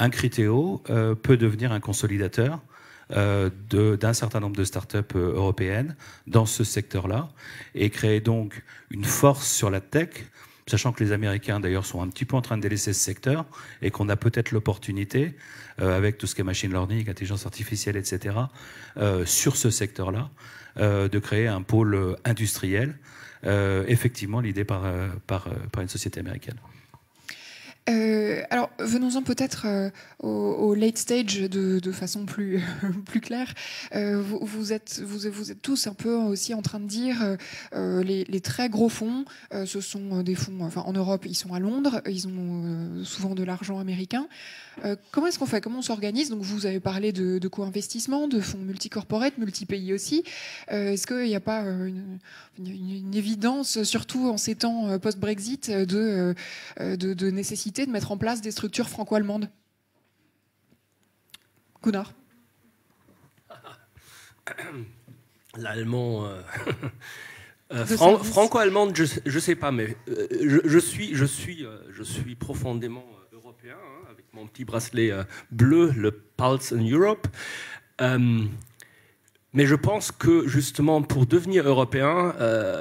un critéo peut devenir un consolidateur d'un certain nombre de startups européennes dans ce secteur-là et créer donc une force sur la tech sachant que les Américains d'ailleurs sont un petit peu en train de délaisser ce secteur et qu'on a peut-être l'opportunité, euh, avec tout ce qui est machine learning, intelligence artificielle, etc., euh, sur ce secteur-là, euh, de créer un pôle industriel. effectivement, l'idée par une société américaine. Euh, alors, venons-en peut-être euh, au, late stage de, façon plus, plus claire. Euh, vous, êtes, vous, vous, êtes tous un peu aussi en train de dire les, très gros fonds, ce sont des fonds, enfin en Europe, ils sont à Londres, ils ont souvent de l'argent américain. comment est-ce qu'on fait Comment on s'organise Donc, vous avez parlé de, co-investissement, de fonds multicorporates, multi-pays aussi. est-ce qu'il n'y a pas une, évidence, surtout en ces temps post-Brexit, de, de nécessité de mettre en place des structures franco-allemandes Gunnar L'allemand. Euh, euh, franco-allemande, je, ne sais pas, mais euh, je, suis, je suis, je suis profondément européen hein, avec mon petit bracelet bleu, le Pulse in Europe. mais je pense que justement, pour devenir européen,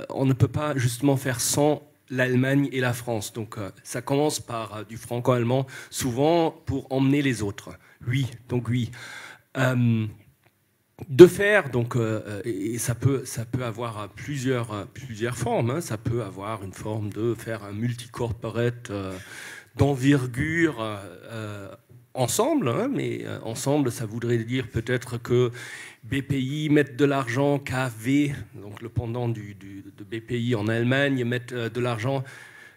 on ne peut pas justement faire sans l'Allemagne et la France. Donc euh, ça commence par euh, du franco-allemand, souvent pour emmener les autres. Oui, donc oui. Euh, de faire, donc, et ça peut, ça peut avoir plusieurs, plusieurs formes. Hein. Ça peut avoir une forme de faire un multicorporate d'envergure ensemble, hein. mais ensemble, ça voudrait dire peut-être que BPI mettent de l'argent, KV, donc le pendant du, de BPI en Allemagne, mettent euh, de l'argent,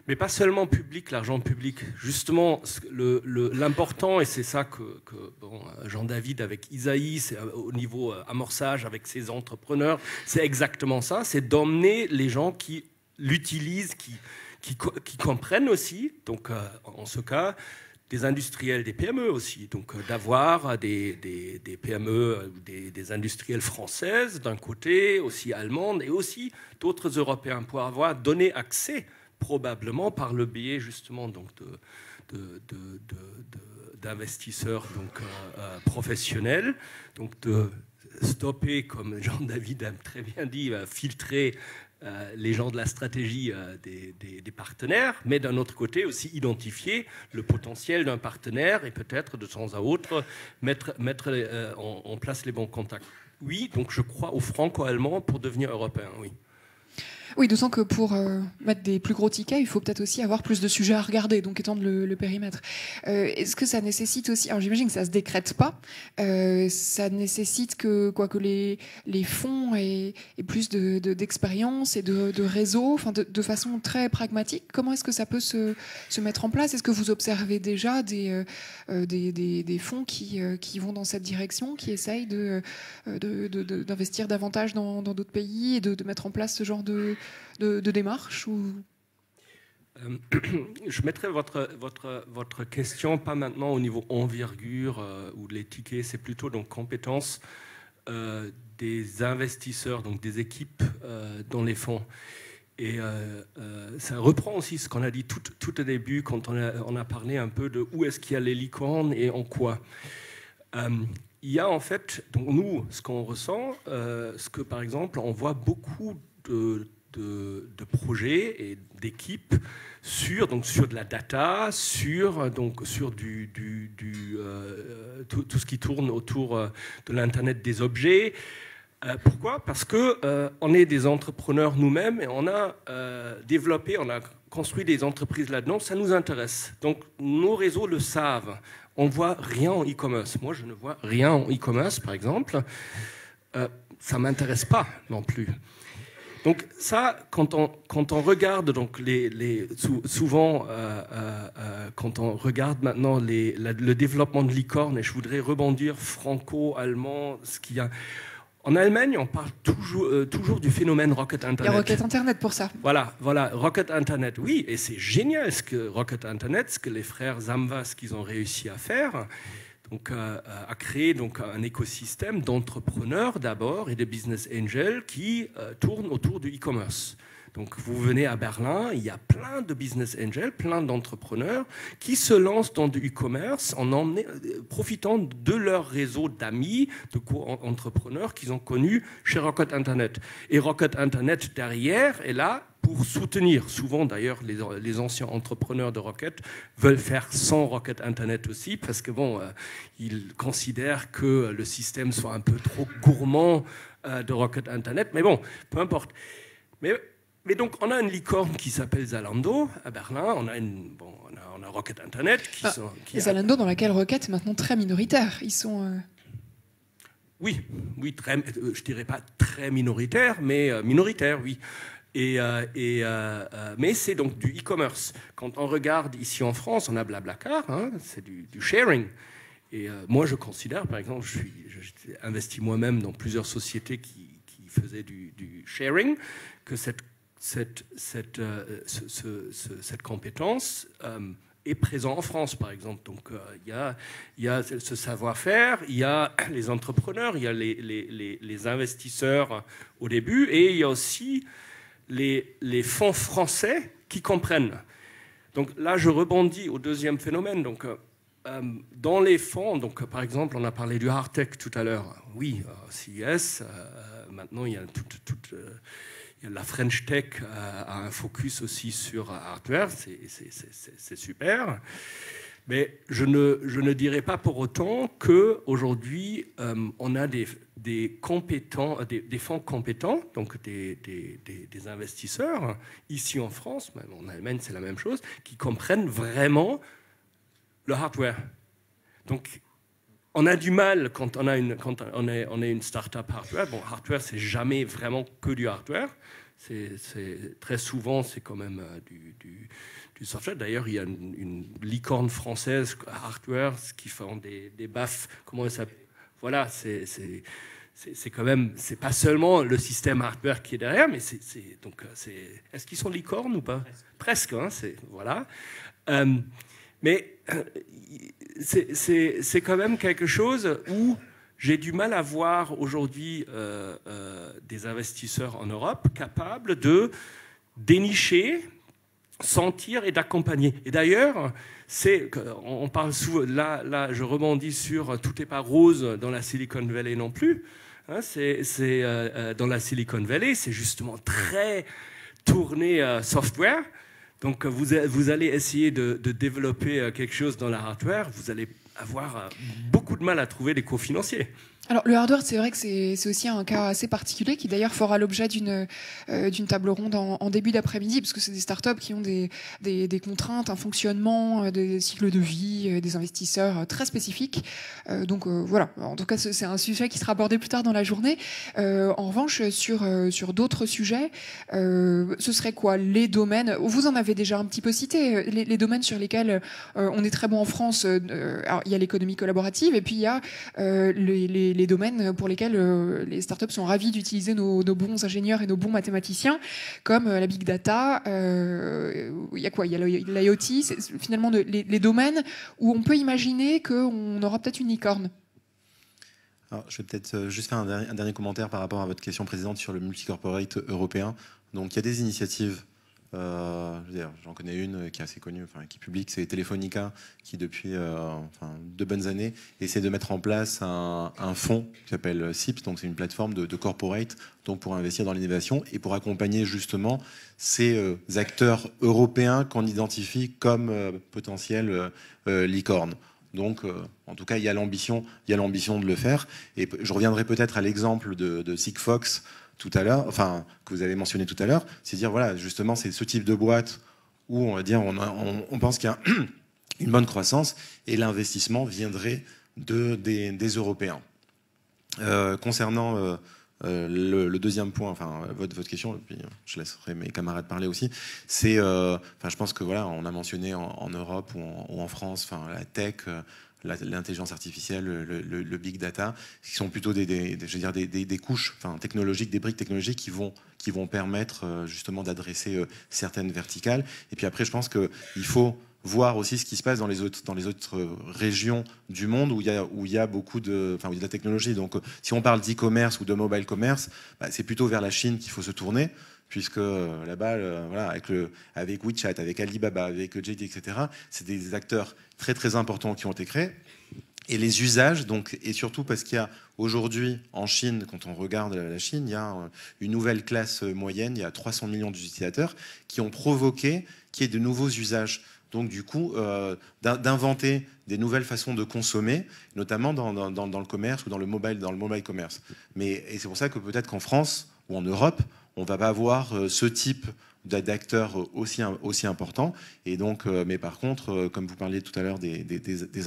mais pas seulement public, l'argent public. Justement, l'important, et c'est ça que, euh, Jean-David avec Isaïe, euh, au niveau amorçage avec ses entrepreneurs, c'est exactement ça, c'est d'emmener les gens qui l'utilisent, qui, comprennent aussi, donc en ce cas, des industriels, des PME aussi, donc euh, d'avoir des, PME, euh, des, industriels françaises d'un côté, aussi allemandes et aussi d'autres Européens pour avoir donné accès probablement par le biais justement d'investisseurs donc euh, professionnels, donc de stopper, comme Jean-David a très bien dit, filtrer euh, les gens de la stratégie euh, des, partenaires, mais d'un autre côté aussi identifier le potentiel d'un partenaire et peut-être de temps à autre mettre, euh, en, place les bons contacts. Oui, donc je crois aux franco allemands pour devenir européen, oui. Oui, sens que pour euh, mettre des plus gros tickets, il faut peut-être aussi avoir plus de sujets à regarder, donc étendre le, périmètre. Euh, est-ce que ça nécessite aussi, alors j'imagine que ça se décrète pas, euh, ça nécessite que quoi que les, les fonds aient, plus d'expérience de, et de, de réseau, enfin de, façon très pragmatique. Comment est-ce que ça peut se, se mettre en place Est-ce que vous observez déjà des, des, des, fonds qui, qui vont dans cette direction, qui essayent d'investir de, d'investir davantage dans d'autres pays et de mettre en place ce genre de, de, démarche ou... Euh, je mettrai votre, votre, votre question, pas maintenant au niveau en euh, ou de l'étiquet, c'est plutôt donc compétence euh, des investisseurs, donc des équipes dans les fonds. Et ça reprend aussi ce qu'on a dit tout, tout, au début quand on a, on a parlé un peu de où est-ce qu'il y a les licornes et en quoi. il y a en fait, donc nous, ce qu'on ressent, ce que par exemple on voit beaucoup de de, projets et d'équipes sur, sur de la data, sur, donc, sur du, euh, tout, ce qui tourne autour euh, de l'Internet des objets. Euh, pourquoi Parce que on est des entrepreneurs nous-mêmes et on a développé, on a construit des entreprises là-dedans, ça nous intéresse. Donc nos réseaux le savent. On voit rien en e-commerce. Moi, je ne vois rien en e-commerce, par exemple. ça ne m'intéresse pas non plus. Donc ça, quand on, quand on regarde, donc les, les souvent, euh, euh, euh, quand on regarde maintenant les, le développement de licorne, et je voudrais rebondir franco-allemand, ce qu'il a... En Allemagne, on parle toujours, toujours du phénomène Rocket Internet. Il y a Rocket Internet pour ça. Voilà, voilà, Rocket Internet, oui, et c'est génial ce que Rocket Internet, ce que les frères Zamvas qu'ils ont réussi à faire donc, à euh, euh, a créé donc, un écosystème d'entrepreneurs d'abord et de business angels qui euh, tournent autour du e-commerce. Donc vous venez à Berlin, il y a plein de business angels, plein d'entrepreneurs qui se lancent dans du e-commerce en emmenant, euh, profitant de leur réseau d'amis, de co-entrepreneurs qu'ils ont connus chez Rocket Internet. Et Rocket Internet derrière est là pour soutenir. Souvent, d'ailleurs, les, les, anciens entrepreneurs de Rocket veulent faire sans Rocket Internet aussi, parce que bon, euh, ils considèrent que le système soit un peu trop gourmand euh, de Rocket Internet. Mais bon, peu importe. Mais mais donc, on a une licorne qui s'appelle Zalando à Berlin. On a, une, bon, on a, Rocket Internet qui, ah, sont, qui Zalando, dans laquelle Rocket est maintenant très minoritaire. Ils sont. Euh, oui, oui, très, euh, je dirais pas très minoritaire, mais euh, minoritaire, oui. Et, mais c'est donc du e-commerce. Quand on regarde ici en France, on a Blablacar, hein, c'est du, sharing. Et moi, je considère, par exemple, je suis investi moi-même dans plusieurs sociétés qui, faisaient du, sharing, que cette euh, cette, compétence euh, est présente en France, par exemple. Donc, euh, il y, y, a, ce savoir-faire, il y a les entrepreneurs, il y a les, investisseurs au début, et il y a aussi les, les, fonds français qui comprennent. Donc là, je rebondis au deuxième phénomène. Donc, dans les fonds, donc, par exemple, on a parlé du hard tout à l'heure. Oui, CIS, maintenant, il y a toute... Tout, la French Tech euh, a un focus aussi sur hardware, c'est super. Mais je ne, je ne dirais pas pour autant qu'aujourd'hui, aujourd'hui euh, on a des, des compétents, euh, des, fonds compétents, donc des, des, investisseurs, hein, ici en France, même en Allemagne, c'est la même chose, qui comprennent vraiment le hardware. Donc, on a du mal quand on, a une, quand on est, une startup hardware. Bon, hardware, c'est jamais vraiment que du hardware. C'est, très souvent, c'est quand même euh, du, software. D'ailleurs, il y a une, licorne française, hardware, qui font des, baffes. Comment ça Voilà, c'est, c'est quand même, c'est pas seulement le système hardware qui est derrière, mais c'est donc euh, c'est. Est-ce qu'ils sont licornes ou pas Presque. Presque hein, voilà. Euh, mais c'est quand même quelque chose où j'ai du mal à voir aujourd'hui euh, euh, des investisseurs en Europe capables de dénicher, sentir et d'accompagner. Et d'ailleurs, c'est, on parle souvent, là, là, je rebondis sur euh, tout n'est pas rose dans la Silicon Valley non plus. Hein, c'est, dans la Silicon Valley, c'est justement très tourné software. Donc euh, vous, allez essayer de, développer euh, quelque chose dans la hardware, vous allez avoir euh, beaucoup de mal à trouver des cofinanciers. financiers. Alors le hardware, c'est vrai que c'est aussi un cas assez particulier qui d'ailleurs fera l'objet d'une euh, d'une table ronde en, début d'après-midi, parce que c'est des startups qui ont des, des, des, contraintes, un fonctionnement, euh, des cycles de vie, euh, des investisseurs très spécifiques. donc voilà, en tout cas c'est un sujet qui sera abordé plus tard dans la journée. en revanche, sur, sur d'autres sujets, ce serait quoi les domaines Vous en avez déjà un petit peu cité, les, les domaines sur lesquels on est très bon en France. alors il y a l'économie collaborative et puis il y a les, les les domaines pour lesquels euh, les startups sont ravis d'utiliser nos, bons ingénieurs et nos bons mathématiciens, comme euh, la big data. Euh, il y a quoi Il y a l'IoT. Finalement, les, domaines où on peut imaginer qu'on aura peut-être une licorne. je vais peut-être juste faire un dernier, un dernier, commentaire par rapport à votre question précédente sur le multicorporate européen. Donc, il y a des initiatives euh, j'en connais une qui est assez connue, enfin, qui publique, c'est Telefonica, qui depuis euh, enfin, deux bonnes années essaie de mettre en place un, fonds qui s'appelle CIPS, donc c'est une plateforme de, corporate donc pour investir dans l'innovation et pour accompagner justement ces euh, acteurs européens qu'on identifie comme potentiels licornes. Donc, en tout cas, il y a l'ambition, il a l'ambition de le faire. Et je reviendrai peut-être à l'exemple de, de Sigfox, tout à l'heure, enfin, que vous avez mentionné tout à l'heure, c'est dire, voilà, justement, c'est ce type de boîte où on va dire, on, on, pense qu'il y a une bonne croissance et l'investissement viendrait de, des, Européens. Euh, concernant euh, euh, le, deuxième point, enfin votre, votre question, puis je laisserai mes camarades parler aussi. C'est, enfin, je pense que voilà, on a mentionné en, Europe ou en, ou en France, enfin la tech, l'intelligence artificielle, le, big data, qui sont plutôt des, dire, des, couches technologiques, des briques technologiques qui vont, qui vont permettre euh, justement d'adresser euh, certaines verticales. Et puis après, je pense qu'il faut voir aussi ce qui se passe dans les autres, dans les autres euh, régions du monde où il y a, où il y a beaucoup de, enfin, où il y a de la technologie. Donc si on parle d'e-commerce ou de mobile commerce, bah, c'est plutôt vers la Chine qu'il faut se tourner puisque euh, là-bas, voilà, avec, avec WeChat, avec Alibaba, avec JD, etc., c'est des acteurs très très importants qui ont été créés. Et les usages, donc, et surtout parce qu'il y a aujourd'hui en Chine, quand on regarde la Chine, il y a euh, une nouvelle classe euh, moyenne, il y a 300 millions d'utilisateurs qui ont provoqué qu'il y ait de nouveaux usages. Donc du coup, d'inventer des nouvelles façons de consommer, notamment dans, dans, le commerce ou dans le mobile, dans le mobile commerce. Mais, et c'est pour ça que peut-être qu'en France ou en Europe, on va pas avoir euh, ce type d'acteurs euh, aussi, aussi importants. Et donc, euh, mais par contre, comme vous parliez tout à l'heure des,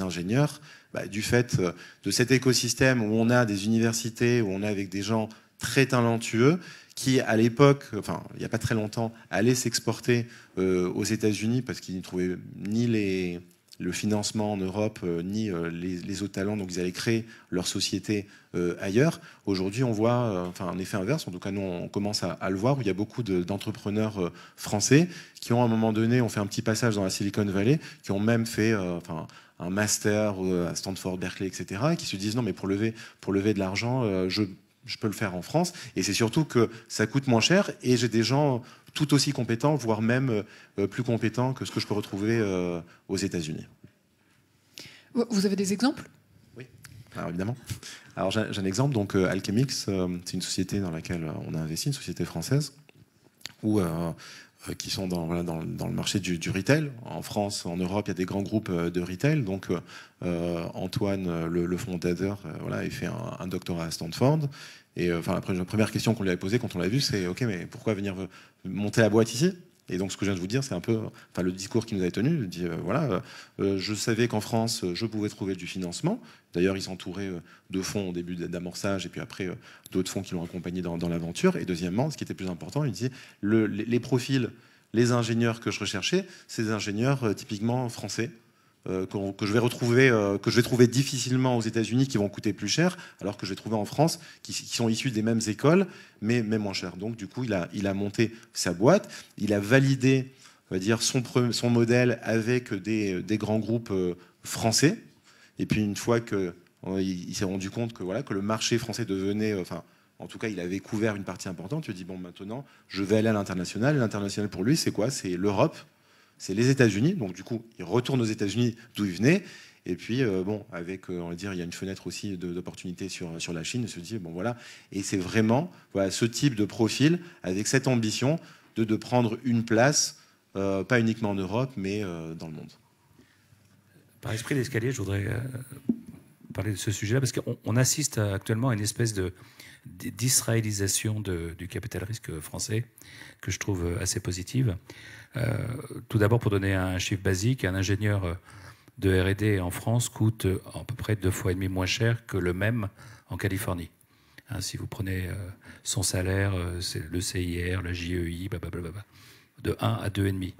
ingénieurs, bah, du fait de cet écosystème où on a des universités, où on a avec des gens très talentueux, qui à l'époque, enfin il n'y a pas très longtemps, allaient s'exporter aux États-Unis parce qu'ils n'y trouvaient ni les, le financement en Europe euh, ni euh, les, autres talents, donc ils allaient créer leur société euh, ailleurs. Aujourd'hui, on voit enfin, un effet inverse, en tout cas nous on commence à, le voir, où il y a beaucoup d'entrepreneurs français qui ont à un moment donné, ont fait un petit passage dans la Silicon Valley, qui ont même fait... enfin, un master à Stanford, Berkeley, etc., et qui se disent non, mais pour lever, pour lever de l'argent, je, je, peux le faire en France. Et c'est surtout que ça coûte moins cher et j'ai des gens tout aussi compétent, voire même euh, euh, plus compétent que ce que je peux retrouver euh, aux États-Unis. Vous avez des exemples Oui, évidemment. Alors j'ai un exemple, donc Alchemix, c'est une société dans laquelle on a investi, une société française, où qui sont dans, dans, le marché du, retail. En France, en Europe, il y a des grands groupes de retail. Donc, Antoine, le, fondateur, a voilà, il fait un, un, doctorat à Stanford. Et euh, enfin, la, première question qu'on lui avait posée quand on l'a vu, c'est OK, mais pourquoi venir monter la boîte ici et donc, ce que je viens de vous dire, c'est un peu enfin, le discours qu'il nous avait tenu. Il dit euh, voilà, euh, je savais qu'en France, je pouvais trouver du financement. D'ailleurs, ils s'entouraient de fonds au début d'amorçage et puis après d'autres fonds qui l'ont accompagné dans, l'aventure. Et deuxièmement, ce qui était plus important, il dit les, les, profils, les ingénieurs que je recherchais, ces ingénieurs typiquement français, euh, que, je vais retrouver, euh, que je vais trouver difficilement aux États-Unis, qui vont coûter plus cher, alors que je vais trouver en France, qui, sont issus des mêmes écoles, mais, mais moins cher. Donc, du coup, il a, monté sa boîte, il a validé va dire, son, modèle avec des, grands groupes euh, français. Et puis, une fois qu'il s'est rendu compte que, voilà, que le marché français devenait. Enfin, en tout cas, il avait couvert une partie importante. Tu dis, bon, maintenant, je vais aller à l'international. L'international, pour lui, c'est quoi C'est l'Europe, c'est les États-Unis. Donc du coup, il retourne aux États-Unis d'où il venait. Et puis, euh, bon, avec, euh, on va dire, il y a une fenêtre aussi d'opportunité sur, sur la Chine. se dit, bon, voilà. Et c'est vraiment voilà, ce type de profil, avec cette ambition de, de prendre une place, euh, pas uniquement en Europe, mais dans le monde. Par esprit d'escalier, je voudrais parler de ce sujet-là, parce qu'on assiste actuellement à une espèce de, d'israélisation du capital risque français que je trouve euh, assez positive. Euh, tout d'abord, pour donner un chiffre basique, un ingénieur euh, de R&D en France coûte à peu près deux fois et demi moins cher que le même en Californie. Hein, si vous prenez son salaire, c'est le CIR, la JEI, de 1 à 2,5.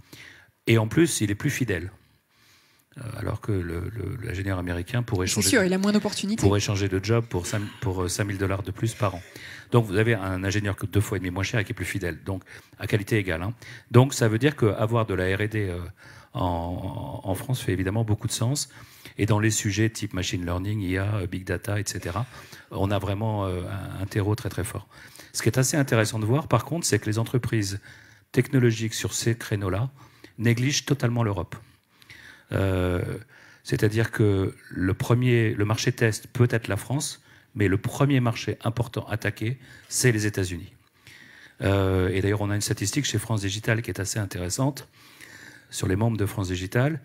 Et en plus, il est plus fidèle. Euh, alors que l'ingénieur américain pourrait changer, de, il a moins pourrait changer de job pour 5, pour 5000 euh, dollars de plus par an. Donc vous avez un ingénieur que deux fois et demi moins cher et qui est plus fidèle, donc à qualité égale. Hein. Donc ça veut dire qu'avoir de la R&D euh, en, en, France fait évidemment beaucoup de sens. Et dans les sujets type machine learning, IA, big data, etc., on a vraiment un terreau très très fort. Ce qui est assez intéressant de voir, par contre, c'est que les entreprises technologiques sur ces créneaux-là négligent totalement l'Europe. Euh, c'est-à-dire que le premier, le marché test peut être la France, mais le premier marché important attaqué, c'est les États-Unis. Euh, et d'ailleurs, on a une statistique chez France Digital qui est assez intéressante sur les membres de France Digital.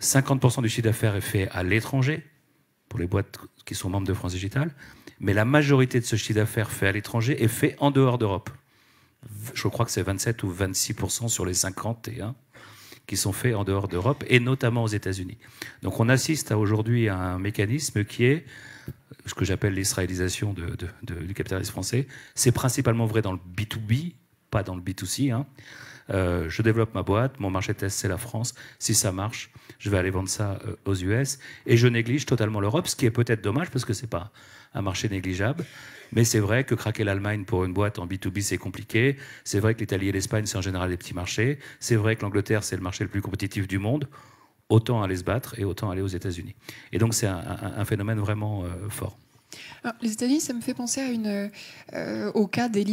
50% du chiffre d'affaires est fait à l'étranger pour les boîtes qui sont membres de France Digital, mais la majorité de ce chiffre d'affaires fait à l'étranger est fait en dehors d'Europe. Je crois que c'est 27 ou 26% sur les 51 qui sont faits en dehors d'Europe et notamment aux États-Unis. Donc on assiste aujourd'hui à un mécanisme qui est ce que j'appelle l'israélisation du capitalisme français. C'est principalement vrai dans le B2B, pas dans le B2C. Euh, je développe ma boîte, mon marché test c'est la France, si ça marche, je vais aller vendre ça euh, aux US, et je néglige totalement l'Europe, ce qui est peut-être dommage parce que ce c'est pas un marché négligeable, mais c'est vrai que craquer l'Allemagne pour une boîte en B2B c'est compliqué, c'est vrai que l'Italie et l'Espagne c'est en général des petits marchés, c'est vrai que l'Angleterre c'est le marché le plus compétitif du monde, autant aller se battre et autant aller aux États-Unis. Et donc c'est un, phénomène vraiment euh, fort. Ah, les États-Unis, ça me fait penser à une, euh, au cas des et,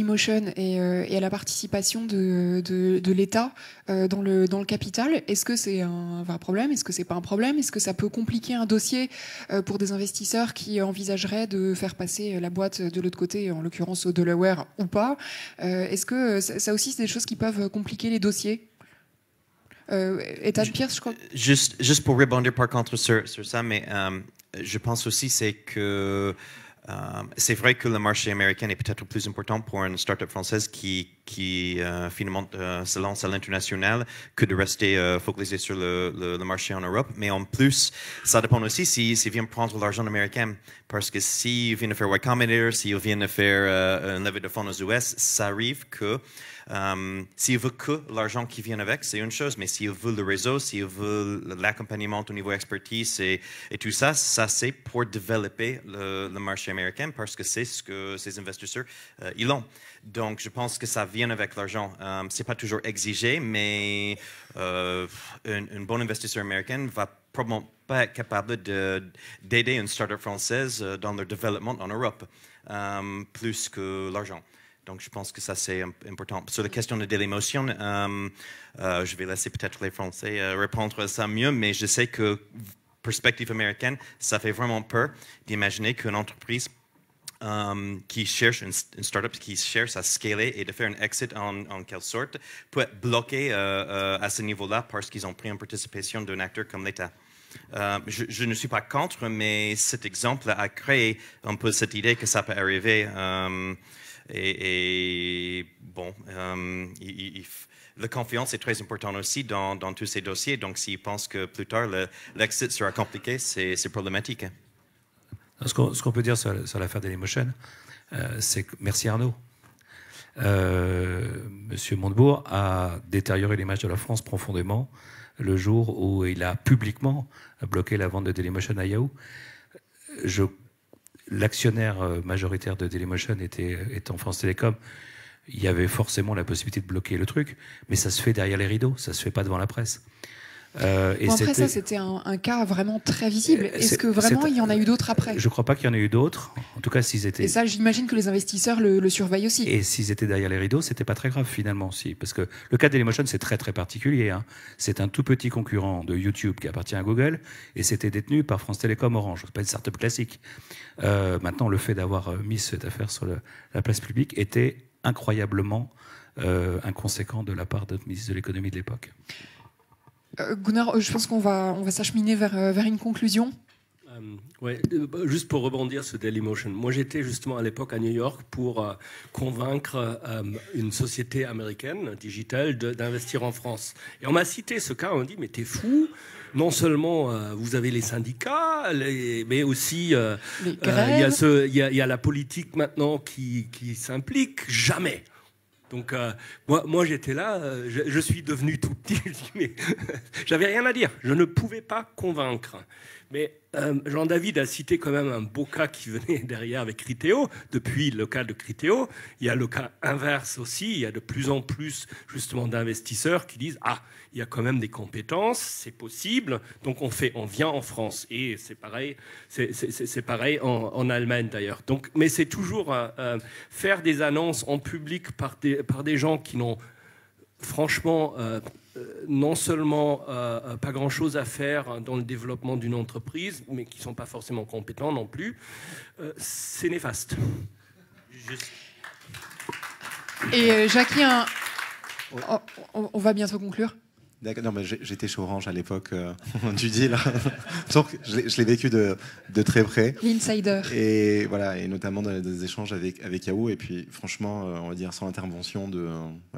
euh, et à la participation de, l'État euh, dans, le, dans le capital. Est-ce que c'est un, vrai problème Est-ce que c'est pas un problème Est-ce que ça peut compliquer un dossier pour des investisseurs qui envisageraient de faire passer la boîte de l'autre côté, en l'occurrence au Delaware ou pas Est-ce que ça, aussi, c'est des choses qui peuvent compliquer les dossiers État de je crois. Juste, juste pour rebondir par contre sur, sur ça, mais je pense aussi c'est que euh, c'est vrai que le marché américain est peut-être plus important pour une start-up française qui, euh, finalement euh, se lance à l'international que de rester focalisé sur le, marché en Europe. Mais en plus, ça dépend aussi s'ils si, si viennent prendre l'argent américain. Parce que s'ils si viennent faire Y Combinator, s'ils viennent faire un levée de fonds aux US, ça arrive que euh, s'il veut que l'argent qui vient avec, c'est une chose, mais s'il veut le réseau, s'il veut l'accompagnement au niveau expertise et, tout ça, ça c'est pour développer le, marché américain parce que c'est ce que ces investisseurs euh, ils ont. Donc je pense que ça vient avec l'argent. Euh, c'est pas toujours exigé, mais un, bon investisseur américain va probablement pas être capable d'aider une startup française dans leur développement en Europe plus que l'argent. Donc, je pense que ça, c'est important. Sur la question de l'émotion, euh, euh, je vais laisser peut-être les Français euh, répondre à ça mieux, mais je sais que, perspective américaine, ça fait vraiment peur d'imaginer qu'une entreprise qui cherche, une, start up qui cherche à scaler et de faire un exit en, quelque sorte, peut être bloquée à ce niveau-là parce qu'ils ont pris en participation d'un acteur comme l'État. je, ne suis pas contre, mais cet exemple a créé un peu cette idée que ça peut arriver. Et, bon, euh, la confiance est très importante aussi dans, tous ces dossiers. Donc, s'ils pensent que plus tard l'exit sera compliqué, c'est problématique. Hein. Euh, ce qu'on peut dire sur, l'affaire Dailymotion, euh, c'est que merci Arnaud. Euh, Monsieur Montebourg a détérioré l'image de la France profondément le jour où il a publiquement bloqué la vente de Dailymotion à Yahoo. Je l'actionnaire euh, majoritaire de Dailymotion était, en France Télécom, il y avait forcément la possibilité de bloquer le truc, mais ça se fait derrière les rideaux, ça se fait pas devant la presse. Euh, et après ça, c'était un, cas vraiment très visible. Euh, Est-ce que vraiment il y en a eu d'autres après Je ne crois pas qu'il y en ait eu d'autres. En tout cas, s'ils étaient. Et ça, j'imagine que les investisseurs le, surveillent aussi. Et s'ils étaient derrière les rideaux, c'était pas très grave finalement, aussi parce que le cas d'Elemotion c'est très très particulier. Hein. C'est un tout petit concurrent de YouTube qui appartient à Google et c'était détenu par France Télécom Orange. n'est pas une start classique. Euh, maintenant, le fait d'avoir mis cette affaire sur la place publique était incroyablement inconséquent de la part de ministre de l'économie de l'époque. Euh, Gunnar, euh, je pense qu'on va, on va s'acheminer vers, euh, une conclusion. Ouais, juste pour rebondir sur Dailymotion. Moi, j'étais justement à l'époque à New York pour convaincre une société américaine digitale d'investir en France. Et on m'a cité ce cas. On m'a dit mais t'es fou. Non seulement vous avez les syndicats, mais aussi il y, a la politique maintenant qui, qui s'implique. Jamais. Donc euh, moi, j'étais là, euh, je, je, suis devenu tout petit, j'avais rien à dire, je ne pouvais pas convaincre. Mais euh, Jean-David a cité quand même un beau cas qui venait derrière avec Critéo. Depuis le cas de Critéo, il y a le cas inverse aussi. Il y a de plus en plus justement d'investisseurs qui disent ah il y a quand même des compétences, c'est possible, donc on fait, on vient en France et c'est pareil, c'est pareil en, en Allemagne d'ailleurs. mais c'est toujours euh, euh, faire des annonces en public par par des gens qui n'ont franchement, euh, euh, non seulement euh, pas grand-chose à faire dans le développement d'une entreprise, mais qui ne sont pas forcément compétents non plus, c'est néfaste. Et Jackie, on, va bientôt conclure. Non, j'étais chez Orange à l'époque du deal. Donc, je l'ai vécu de, très près. L'insider. Et voilà, et notamment dans les échanges avec, avec Yahoo. Et puis, franchement, on va dire sans intervention de,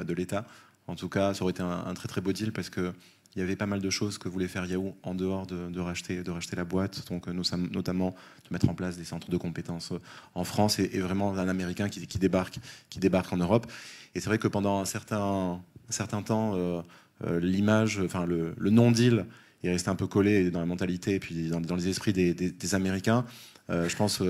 de l'État, en tout cas, ça aurait été un, très très beau deal parce que il y avait pas mal de choses que voulait faire Yahoo en dehors de, racheter, de racheter la boîte, donc nous, notamment de mettre en place des centres de compétences euh, en France et, vraiment un Américain qui, débarque, qui débarque en Europe. Et c'est vrai que pendant un certain, certain temps, euh, euh, l'image, enfin le, le non-deal est resté un peu collé dans la mentalité et puis dans, les esprits des, Américains. je pense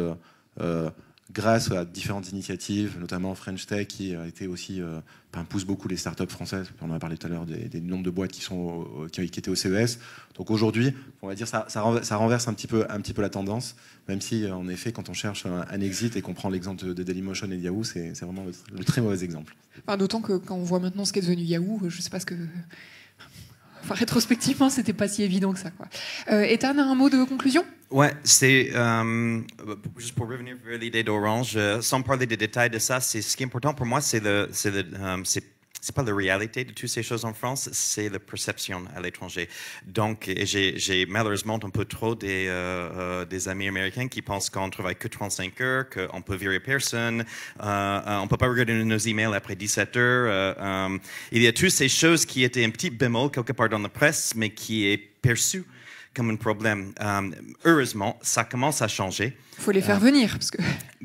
grâce à différentes initiatives, notamment French Tech, qui a euh, été aussi euh, pousse beaucoup les startups françaises. On en a parlé tout à l'heure des, nombres de boîtes qui, sont qui, étaient au CES. Donc aujourd'hui, on va dire ça, ça, renverse un petit, peu, la tendance, même si euh, en effet, quand on cherche un, exit et qu'on prend l'exemple de, Dailymotion et Yahoo, c'est vraiment le, très mauvais exemple. D'autant que quand on voit maintenant ce qui est devenu Yahoo, je ne sais pas ce que Enfin, rétrospectivement, c'était pas si évident que ça. Quoi. Euh, un mot de conclusion Ouais, c'est euh, juste pour revenir vers l'idée d'Orange, euh, sans parler des détails de ça, c'est ce qui est important pour moi, c'est le, c'est euh, n'est pas la réalité de toutes ces choses en France, c'est la perception à l'étranger. Donc, j'ai malheureusement un peu trop des, euh, euh, amis américains qui pensent qu'on ne travaille que 35 heures, qu'on peut virer personne, qu'on euh, on peut pas regarder nos emails après 17 heures. il y a toutes ces choses qui étaient un petit bémol quelque part dans la presse, mais qui est perçu comme un problème. heureusement, ça commence à changer. Il faut les faire venir. Parce que...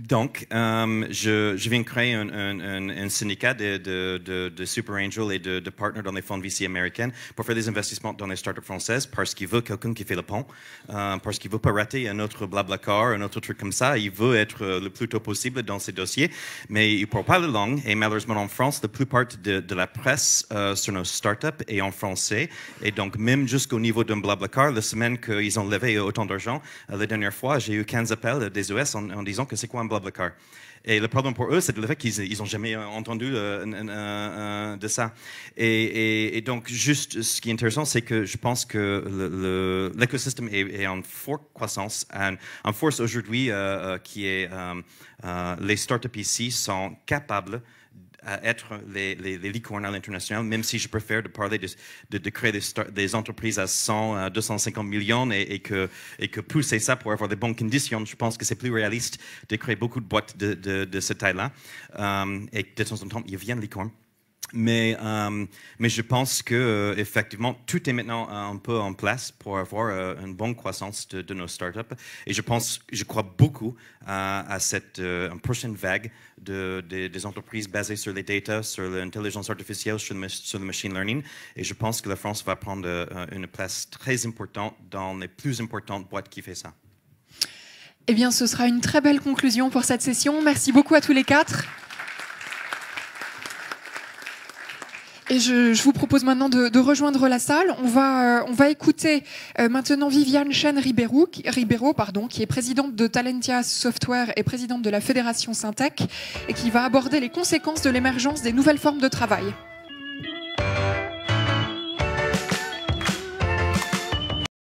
Donc, euh, je, viens créer un, syndicat de, Super angels et de, partners dans les fonds VC américains pour faire des investissements dans les startups françaises parce qu'il veut quelqu'un qui fait le pont, euh, parce qu'il ne veut pas rater un autre car, un autre truc comme ça. Il veut être euh, le plus tôt possible dans ces dossiers, mais il ne parle pas la langue. Et malheureusement, en France, la plupart de, la presse sur nos startups est en français. Et donc, même jusqu'au niveau d'un car, la semaine qu'ils ont levé autant d'argent, la dernière fois, j'ai eu 15 appels des US en, en disant que c'est quoi un et le problème pour eux, c'est le fait qu'ils n'ont jamais euh, entendu euh, de ça. Et, donc, juste ce qui est intéressant, c'est que je pense que l'écosystème est, en forte croissance, en, force aujourd'hui euh, qui est euh, les startups ici sont capables être les, les, licornes à l'international, même si je préfère de parler de, de, créer des, des, entreprises à 100, 250 millions et, que, et que pousser ça pour avoir des bonnes conditions. Je pense que c'est plus réaliste de créer beaucoup de boîtes de, de, ce taille-là. Euh, et de temps en temps, il y a licorne. Mais, euh, mais je pense qu'effectivement, euh, tout est maintenant euh, un peu en place pour avoir une bonne croissance de, nos startups. Et je pense, je crois beaucoup à cette prochaine vague des entreprises basées sur les data, sur l'intelligence artificielle, sur le, machine learning. Et je pense que la France va prendre une place très importante dans les plus importantes boîtes qui fait ça. Eh bien, ce sera une très belle conclusion pour cette session. Merci beaucoup à tous les quatre. Et je, vous propose maintenant de, rejoindre la salle. On va, euh, on va écouter euh, maintenant Viviane Chen Ribeiro, qui, pardon, qui est présidente de Talentia Software et présidente de la Fédération Syntec, et qui va aborder les conséquences de l'émergence des nouvelles formes de travail.